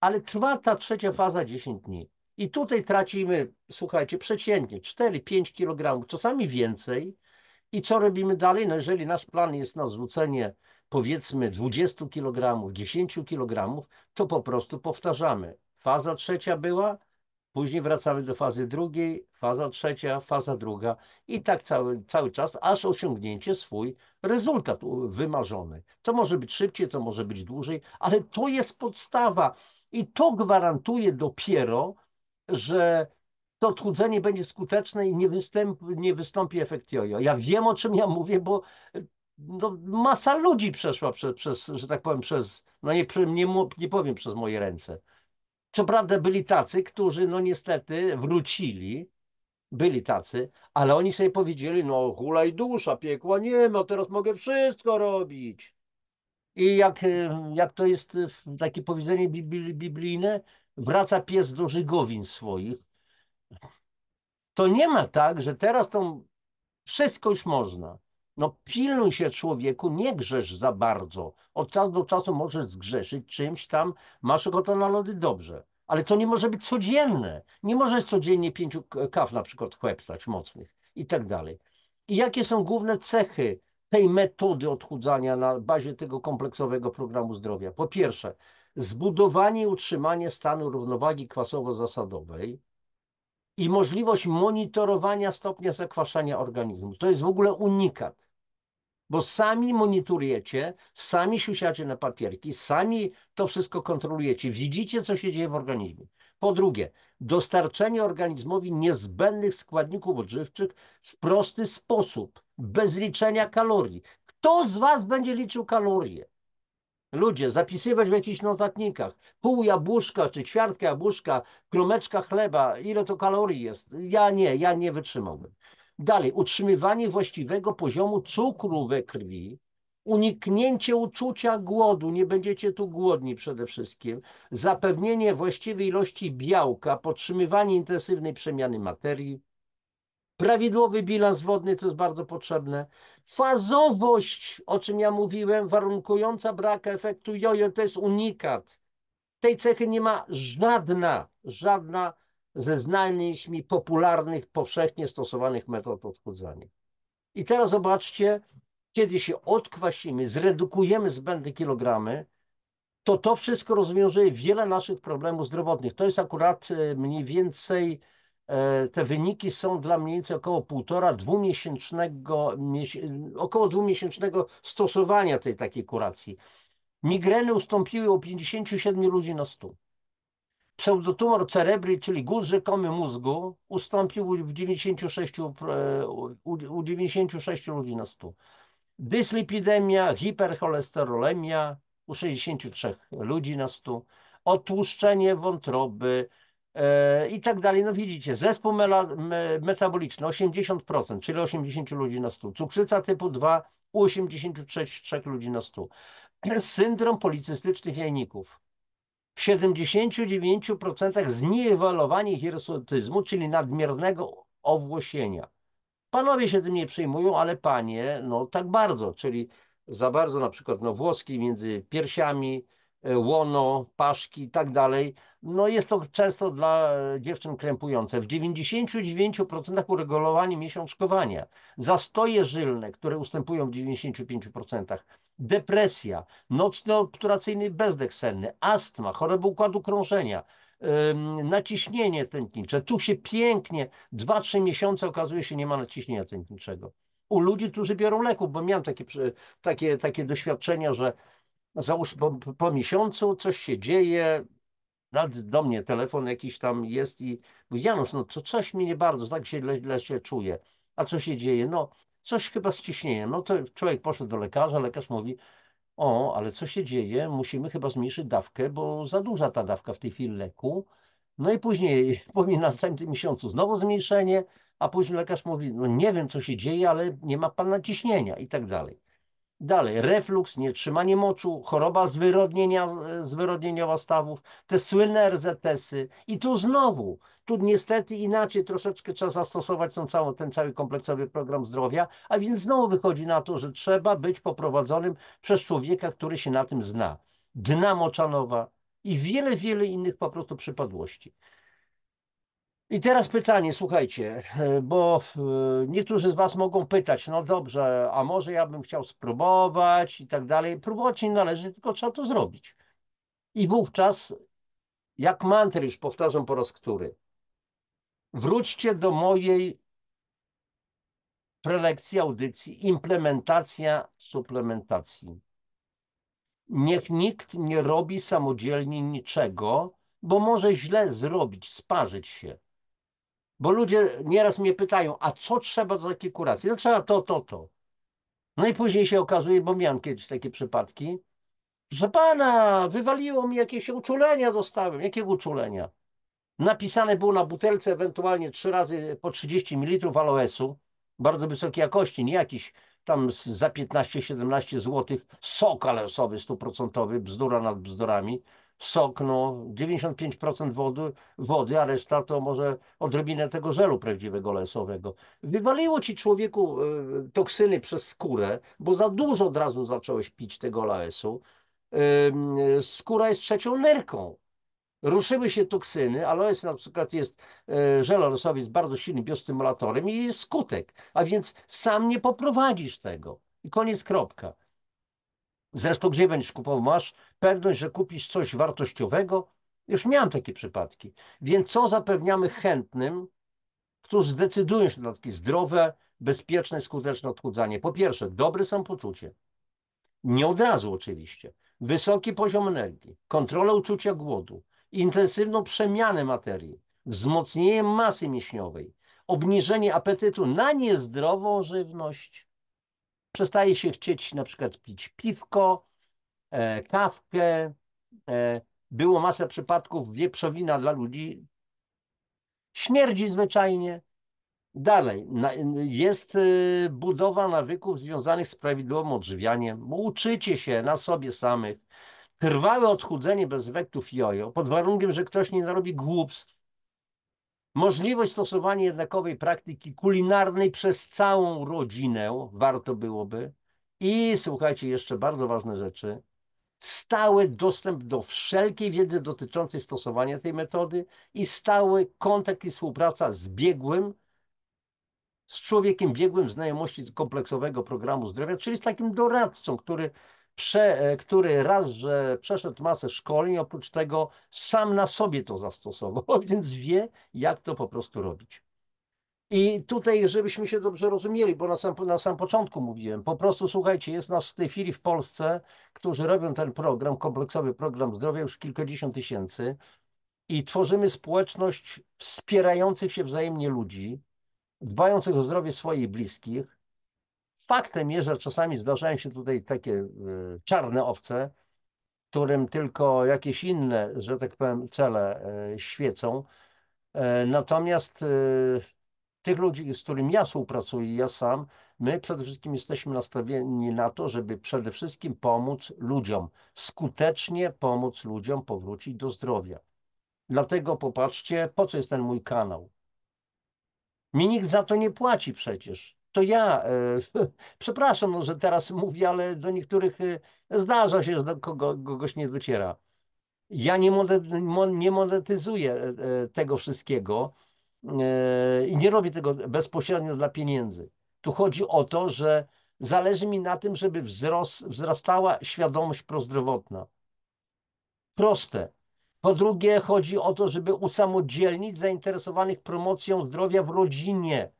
ale trwa ta trzecia faza 10 dni. I tutaj tracimy, słuchajcie, przeciętnie 4-5 kg, czasami więcej. I co robimy dalej? No jeżeli nasz plan jest na zrzucenie powiedzmy 20 kg, 10 kg, to po prostu powtarzamy. Faza trzecia była, później wracamy do fazy drugiej, faza trzecia, faza druga i tak cały, cały czas, aż osiągnięcie swój rezultat wymarzony. To może być szybciej, to może być dłużej, ale to jest podstawa. I to gwarantuje dopiero, że to odchudzenie będzie skuteczne i nie, występ, nie wystąpi efekt jojo. Ja wiem, o czym ja mówię, bo no, masa ludzi przeszła przez, przez, że tak powiem, przez, no nie, nie, nie powiem przez moje ręce. Co prawda byli tacy, którzy no niestety wrócili, byli tacy, ale oni sobie powiedzieli, no hulaj dusza, piekła nie ma, teraz mogę wszystko robić. I jak, e, jak to jest e, takie powiedzenie biblijne, wraca pies do żygowin swoich. To nie ma tak, że teraz to wszystko już można. No pilnuj się człowieku, nie grzesz za bardzo. Od czasu do czasu możesz zgrzeszyć czymś tam, masz to na lody, dobrze. Ale to nie może być codzienne. Nie możesz codziennie pięciu kaw na przykład chłeptać mocnych i tak dalej. I jakie są główne cechy tej metody odchudzania na bazie tego kompleksowego programu zdrowia. Po pierwsze, zbudowanie i utrzymanie stanu równowagi kwasowo-zasadowej i możliwość monitorowania stopnia zakwaszania organizmu. To jest w ogóle unikat, bo sami monitorujecie, sami siusiacie na papierki, sami to wszystko kontrolujecie, widzicie, co się dzieje w organizmie. Po drugie, dostarczenie organizmowi niezbędnych składników odżywczych w prosty sposób – bez liczenia kalorii. Kto z Was będzie liczył kalorie? Ludzie, zapisywać w jakichś notatnikach pół jabłuszka czy ćwiartka jabłuszka, kromeczka chleba, ile to kalorii jest. Ja nie, ja nie wytrzymałbym. Dalej, utrzymywanie właściwego poziomu cukru we krwi, uniknięcie uczucia głodu, nie będziecie tu głodni przede wszystkim, zapewnienie właściwej ilości białka, podtrzymywanie intensywnej przemiany materii, Prawidłowy bilans wodny to jest bardzo potrzebne. Fazowość, o czym ja mówiłem, warunkująca brak efektu jojo, to jest unikat. Tej cechy nie ma żadna, żadna ze znanych mi popularnych, powszechnie stosowanych metod odchudzania. I teraz zobaczcie, kiedy się odkwasimy, zredukujemy zbędne kilogramy, to to wszystko rozwiązuje wiele naszych problemów zdrowotnych. To jest akurat e, mniej więcej E, te wyniki są dla mniej więcej około półtora, dwumiesięcznego, około dwumiesięcznego stosowania tej takiej kuracji. Migreny ustąpiły u 57 ludzi na 100. Pseudotumor cerebri, czyli guz rzekomy mózgu, ustąpił 96, u 96 e, ludzi na 100. Dyslipidemia, hipercholesterolemia u 63 ludzi na 100. Otłuszczenie wątroby, E, i tak dalej. No widzicie, zespół metaboliczny 80%, czyli 80 ludzi na 100. Cukrzyca typu 2 u 83 ludzi na 100. Syndrom policystycznych jajników. W 79% zniewalowanie hirsutyzmu czyli nadmiernego owłosienia. Panowie się tym nie przejmują, ale panie, no tak bardzo, czyli za bardzo na przykład no, włoski między piersiami, Y, łono, paszki i tak dalej. No jest to często dla dziewczyn krępujące. W 99% uregulowanie miesiączkowania, zastoje żylne, które ustępują w 95%, depresja, nocny obturacyjny bezdek senny, astma, choroby układu krążenia, naciśnienie tętnicze. Tu się pięknie, 2-3 miesiące okazuje się nie ma naciśnienia tętniczego. U ludzi, którzy biorą leków, bo miałem takie, takie, takie doświadczenia, że załóż po, po, miesiącu coś się dzieje, nawet do mnie telefon jakiś tam jest i mówi, Janusz, no to coś mi nie bardzo, tak się źle, źle się czuję. A co się dzieje? No coś chyba z ciśnieniem. No to człowiek poszedł do lekarza, lekarz mówi, o, ale co się dzieje? Musimy chyba zmniejszyć dawkę, bo za duża ta dawka w tej chwili leku. No i później, powinien na następnym miesiącu znowu zmniejszenie, a później lekarz mówi, no nie wiem co się dzieje, ale nie ma pana ciśnienia i tak dalej. Dalej, reflux, nietrzymanie moczu, choroba zwyrodnienia, e, zwyrodnieniowa stawów, te słynne RZS-y. I tu znowu, tu niestety inaczej troszeczkę trzeba zastosować tą całą, ten cały kompleksowy program zdrowia, a więc znowu wychodzi na to, że trzeba być poprowadzonym przez człowieka, który się na tym zna. Dna moczanowa i wiele, wiele innych po prostu przypadłości. I teraz pytanie, słuchajcie, e, bo e, niektórzy z Was mogą pytać, no dobrze, a może ja bym chciał spróbować i tak dalej. Próbować nie należy, tylko trzeba to zrobić. I wówczas, jak mantrę już powtarzam po raz który, wróćcie do mojej prelekcji, audycji, implementacja suplementacji. Niech nikt nie robi samodzielnie niczego, bo może źle zrobić, sparzyć się. Bo ludzie nieraz mnie pytają, a co trzeba do takiej kuracji? No trzeba to, to, to. No i później się okazuje, bo miałem kiedyś takie przypadki, że pana, wywaliło mi jakieś uczulenia dostałem. Jakiego uczulenia? Napisane było na butelce ewentualnie trzy razy po 30 ml aloesu, bardzo wysokiej jakości, nie jakiś tam za 15-17 zł sok aloesowy stuprocentowy, bzdura nad bzdurami sok, no 95% wody, wody, a reszta to może odrobinę tego żelu prawdziwego lesowego. Wywaliło ci człowieku e, toksyny przez skórę, bo za dużo od razu zacząłeś pić tego laesu. Skóra jest trzecią nerką. Ruszyły się toksyny, aloes na przykład jest, e, żel aloesowy jest bardzo silnym biostymulatorem i jest skutek, a więc sam nie poprowadzisz tego. I koniec kropka. Zresztą gdzie będziesz kupował? Masz pewność, że kupisz coś wartościowego? Już miałem takie przypadki. Więc co zapewniamy chętnym, którzy zdecydują się na takie zdrowe, bezpieczne skuteczne odchudzanie? Po pierwsze, dobre samopoczucie. Nie od razu oczywiście. Wysoki poziom energii, kontrolę uczucia głodu, intensywną przemianę materii, wzmocnienie masy mięśniowej, obniżenie apetytu na niezdrową żywność, przestaje się chcieć na przykład pić piwko, e, kawkę. E, było masę przypadków wieprzowina dla ludzi. Śmierdzi zwyczajnie. Dalej, na, jest y, budowa nawyków związanych z prawidłowym odżywianiem. Uczycie się na sobie samych. Trwałe odchudzenie bez efektów jojo, pod warunkiem, że ktoś nie narobi głupstw Możliwość stosowania jednakowej praktyki kulinarnej przez całą rodzinę warto byłoby. I słuchajcie, jeszcze bardzo ważne rzeczy. Stały dostęp do wszelkiej wiedzy dotyczącej stosowania tej metody i stały kontakt i współpraca z biegłym, z człowiekiem biegłym znajomości kompleksowego programu zdrowia, czyli z takim doradcą, który prze, e, który raz, że przeszedł masę szkoleń, oprócz tego sam na sobie to zastosował, więc wie, jak to po prostu robić. I tutaj, żebyśmy się dobrze rozumieli, bo na sam, na sam początku mówiłem, po prostu słuchajcie, jest nas w tej chwili w Polsce, którzy robią ten program, kompleksowy program zdrowia, już kilkadziesiąt tysięcy i tworzymy społeczność wspierających się wzajemnie ludzi, dbających o zdrowie swoich bliskich, Faktem jest, że czasami zdarzają się tutaj takie y, czarne owce, którym tylko jakieś inne, że tak powiem, cele y, świecą. E, natomiast y, tych ludzi, z którymi ja współpracuję, ja sam, my przede wszystkim jesteśmy nastawieni na to, żeby przede wszystkim pomóc ludziom, skutecznie pomóc ludziom powrócić do zdrowia. Dlatego popatrzcie, po co jest ten mój kanał. Mi nikt za to nie płaci przecież to ja, e, przepraszam, no, że teraz mówię, ale do niektórych e, zdarza się, że do kogo, kogoś nie dociera. Ja nie, nie monetyzuję e, tego wszystkiego i nie robię tego bezpośrednio dla pieniędzy. Tu chodzi o to, że zależy mi na tym, żeby wzrastała świadomość prozdrowotna. Proste. Po drugie, chodzi o to, żeby usamodzielnić zainteresowanych promocją zdrowia w rodzinie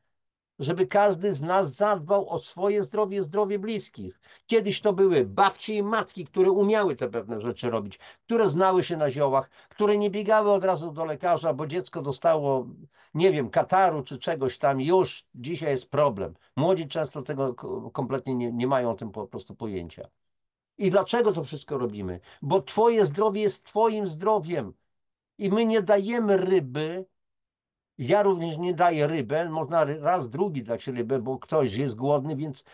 żeby każdy z nas zadbał o swoje zdrowie, zdrowie bliskich. Kiedyś to były babci i matki, które umiały te pewne rzeczy robić, które znały się na ziołach, które nie biegały od razu do lekarza, bo dziecko dostało, nie wiem, kataru czy czegoś tam, już dzisiaj jest problem. Młodzi często tego kompletnie nie, nie mają o tym po prostu pojęcia. I dlaczego to wszystko robimy? Bo Twoje zdrowie jest Twoim zdrowiem. I my nie dajemy ryby ja również nie daję rybę, można raz, drugi dać rybę, bo ktoś jest głodny, więc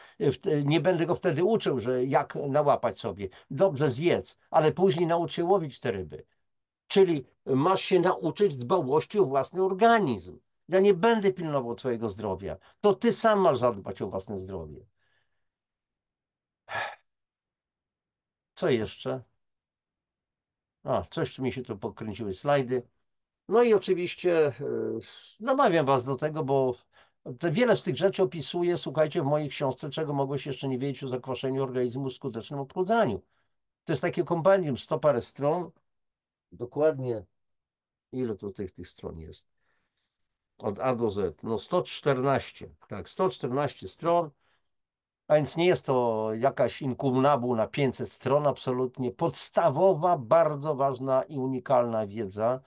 e, nie będę go wtedy uczył, że jak nałapać sobie. Dobrze zjedz, ale później naucz się łowić te ryby. Czyli masz się nauczyć dbałości o własny organizm. Ja nie będę pilnował twojego zdrowia. To ty sam masz zadbać o własne zdrowie. Co jeszcze? A, coś mi się tu pokręciły slajdy. No i oczywiście e, namawiam Was do tego, bo te, wiele z tych rzeczy opisuję, słuchajcie, w mojej książce, czego mogłeś jeszcze nie wiedzieć o zakwaszeniu organizmu skutecznym odchudzaniu. To jest takie kompendium, sto parę stron, dokładnie ile tu tych, tych stron jest? Od A do Z, no 114, tak, 114 stron, a więc nie jest to jakaś inkumnabu na 500 stron, absolutnie podstawowa, bardzo ważna i unikalna wiedza,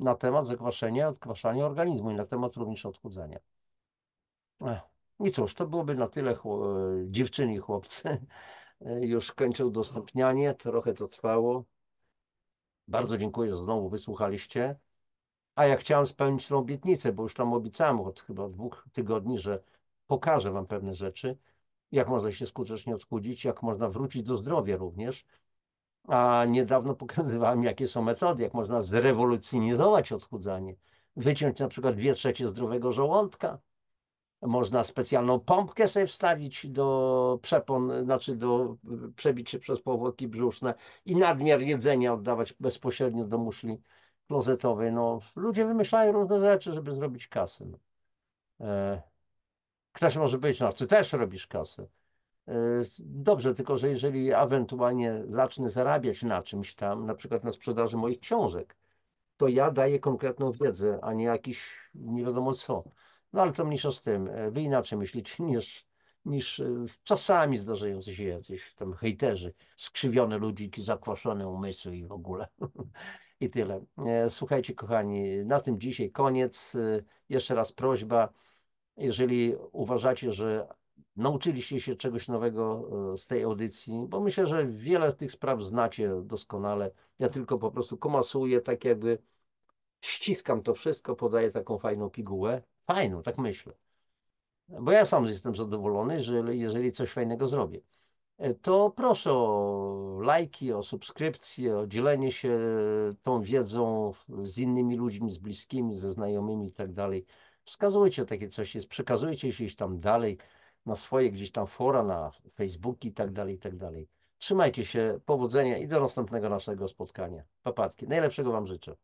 na temat zakwaszenia, odkwaszania organizmu i na temat również odchudzania. Ech. I no cóż, to byłoby na tyle e, dziewczyny i chłopcy. E, już kończę udostępnianie, trochę to trwało. Bardzo dziękuję, że znowu wysłuchaliście. A ja chciałem spełnić tą obietnicę, bo już tam obiecałem od chyba dwóch tygodni, że pokażę Wam pewne rzeczy, jak można się skutecznie odchudzić, jak można wrócić do zdrowia również a niedawno pokazywałem, jakie są metody, jak można zrewolucjonizować odchudzanie. Wyciąć na przykład dwie trzecie zdrowego żołądka. Można specjalną pompkę sobie wstawić do przepon, znaczy do przebić się przez powłoki brzuszne i nadmiar jedzenia oddawać bezpośrednio do muszli klozetowej. No, ludzie wymyślają różne rzeczy, żeby zrobić kasę. No. E, ktoś może powiedzieć, no ty też robisz kasę. E, dobrze, tylko że jeżeli ewentualnie zacznę zarabiać na czymś tam, na przykład na sprzedaży moich książek, to ja daję konkretną wiedzę, a nie jakiś nie wiadomo co. No ale to mniejsza z tym. E, wy inaczej myślicie niż, niż e, czasami zdarzają się jacyś tam hejterzy, skrzywione ludziki, zakwaszone umysły i w ogóle. I tyle. Słuchajcie, kochani, na tym dzisiaj koniec. Jeszcze raz prośba, jeżeli uważacie, że nauczyliście się czegoś nowego e, z tej audycji, bo myślę, że wiele z tych spraw znacie doskonale. Ja tylko po prostu komasuję, tak jakby ściskam to wszystko, podaję taką fajną pigułę. Fajną, tak myślę. Bo ja sam jestem zadowolony, że jeżeli coś fajnego zrobię e, to proszę o lajki, o subskrypcje, o dzielenie się e, tą wiedzą z innymi ludźmi, z bliskimi, ze znajomymi i tak dalej. Wskazujcie takie coś, jest, przekazujcie się gdzieś tam dalej na swoje gdzieś tam fora, na Facebooki i tak dalej, i tak dalej. Trzymajcie się, powodzenia i do następnego naszego spotkania. Papatki, najlepszego Wam życzę.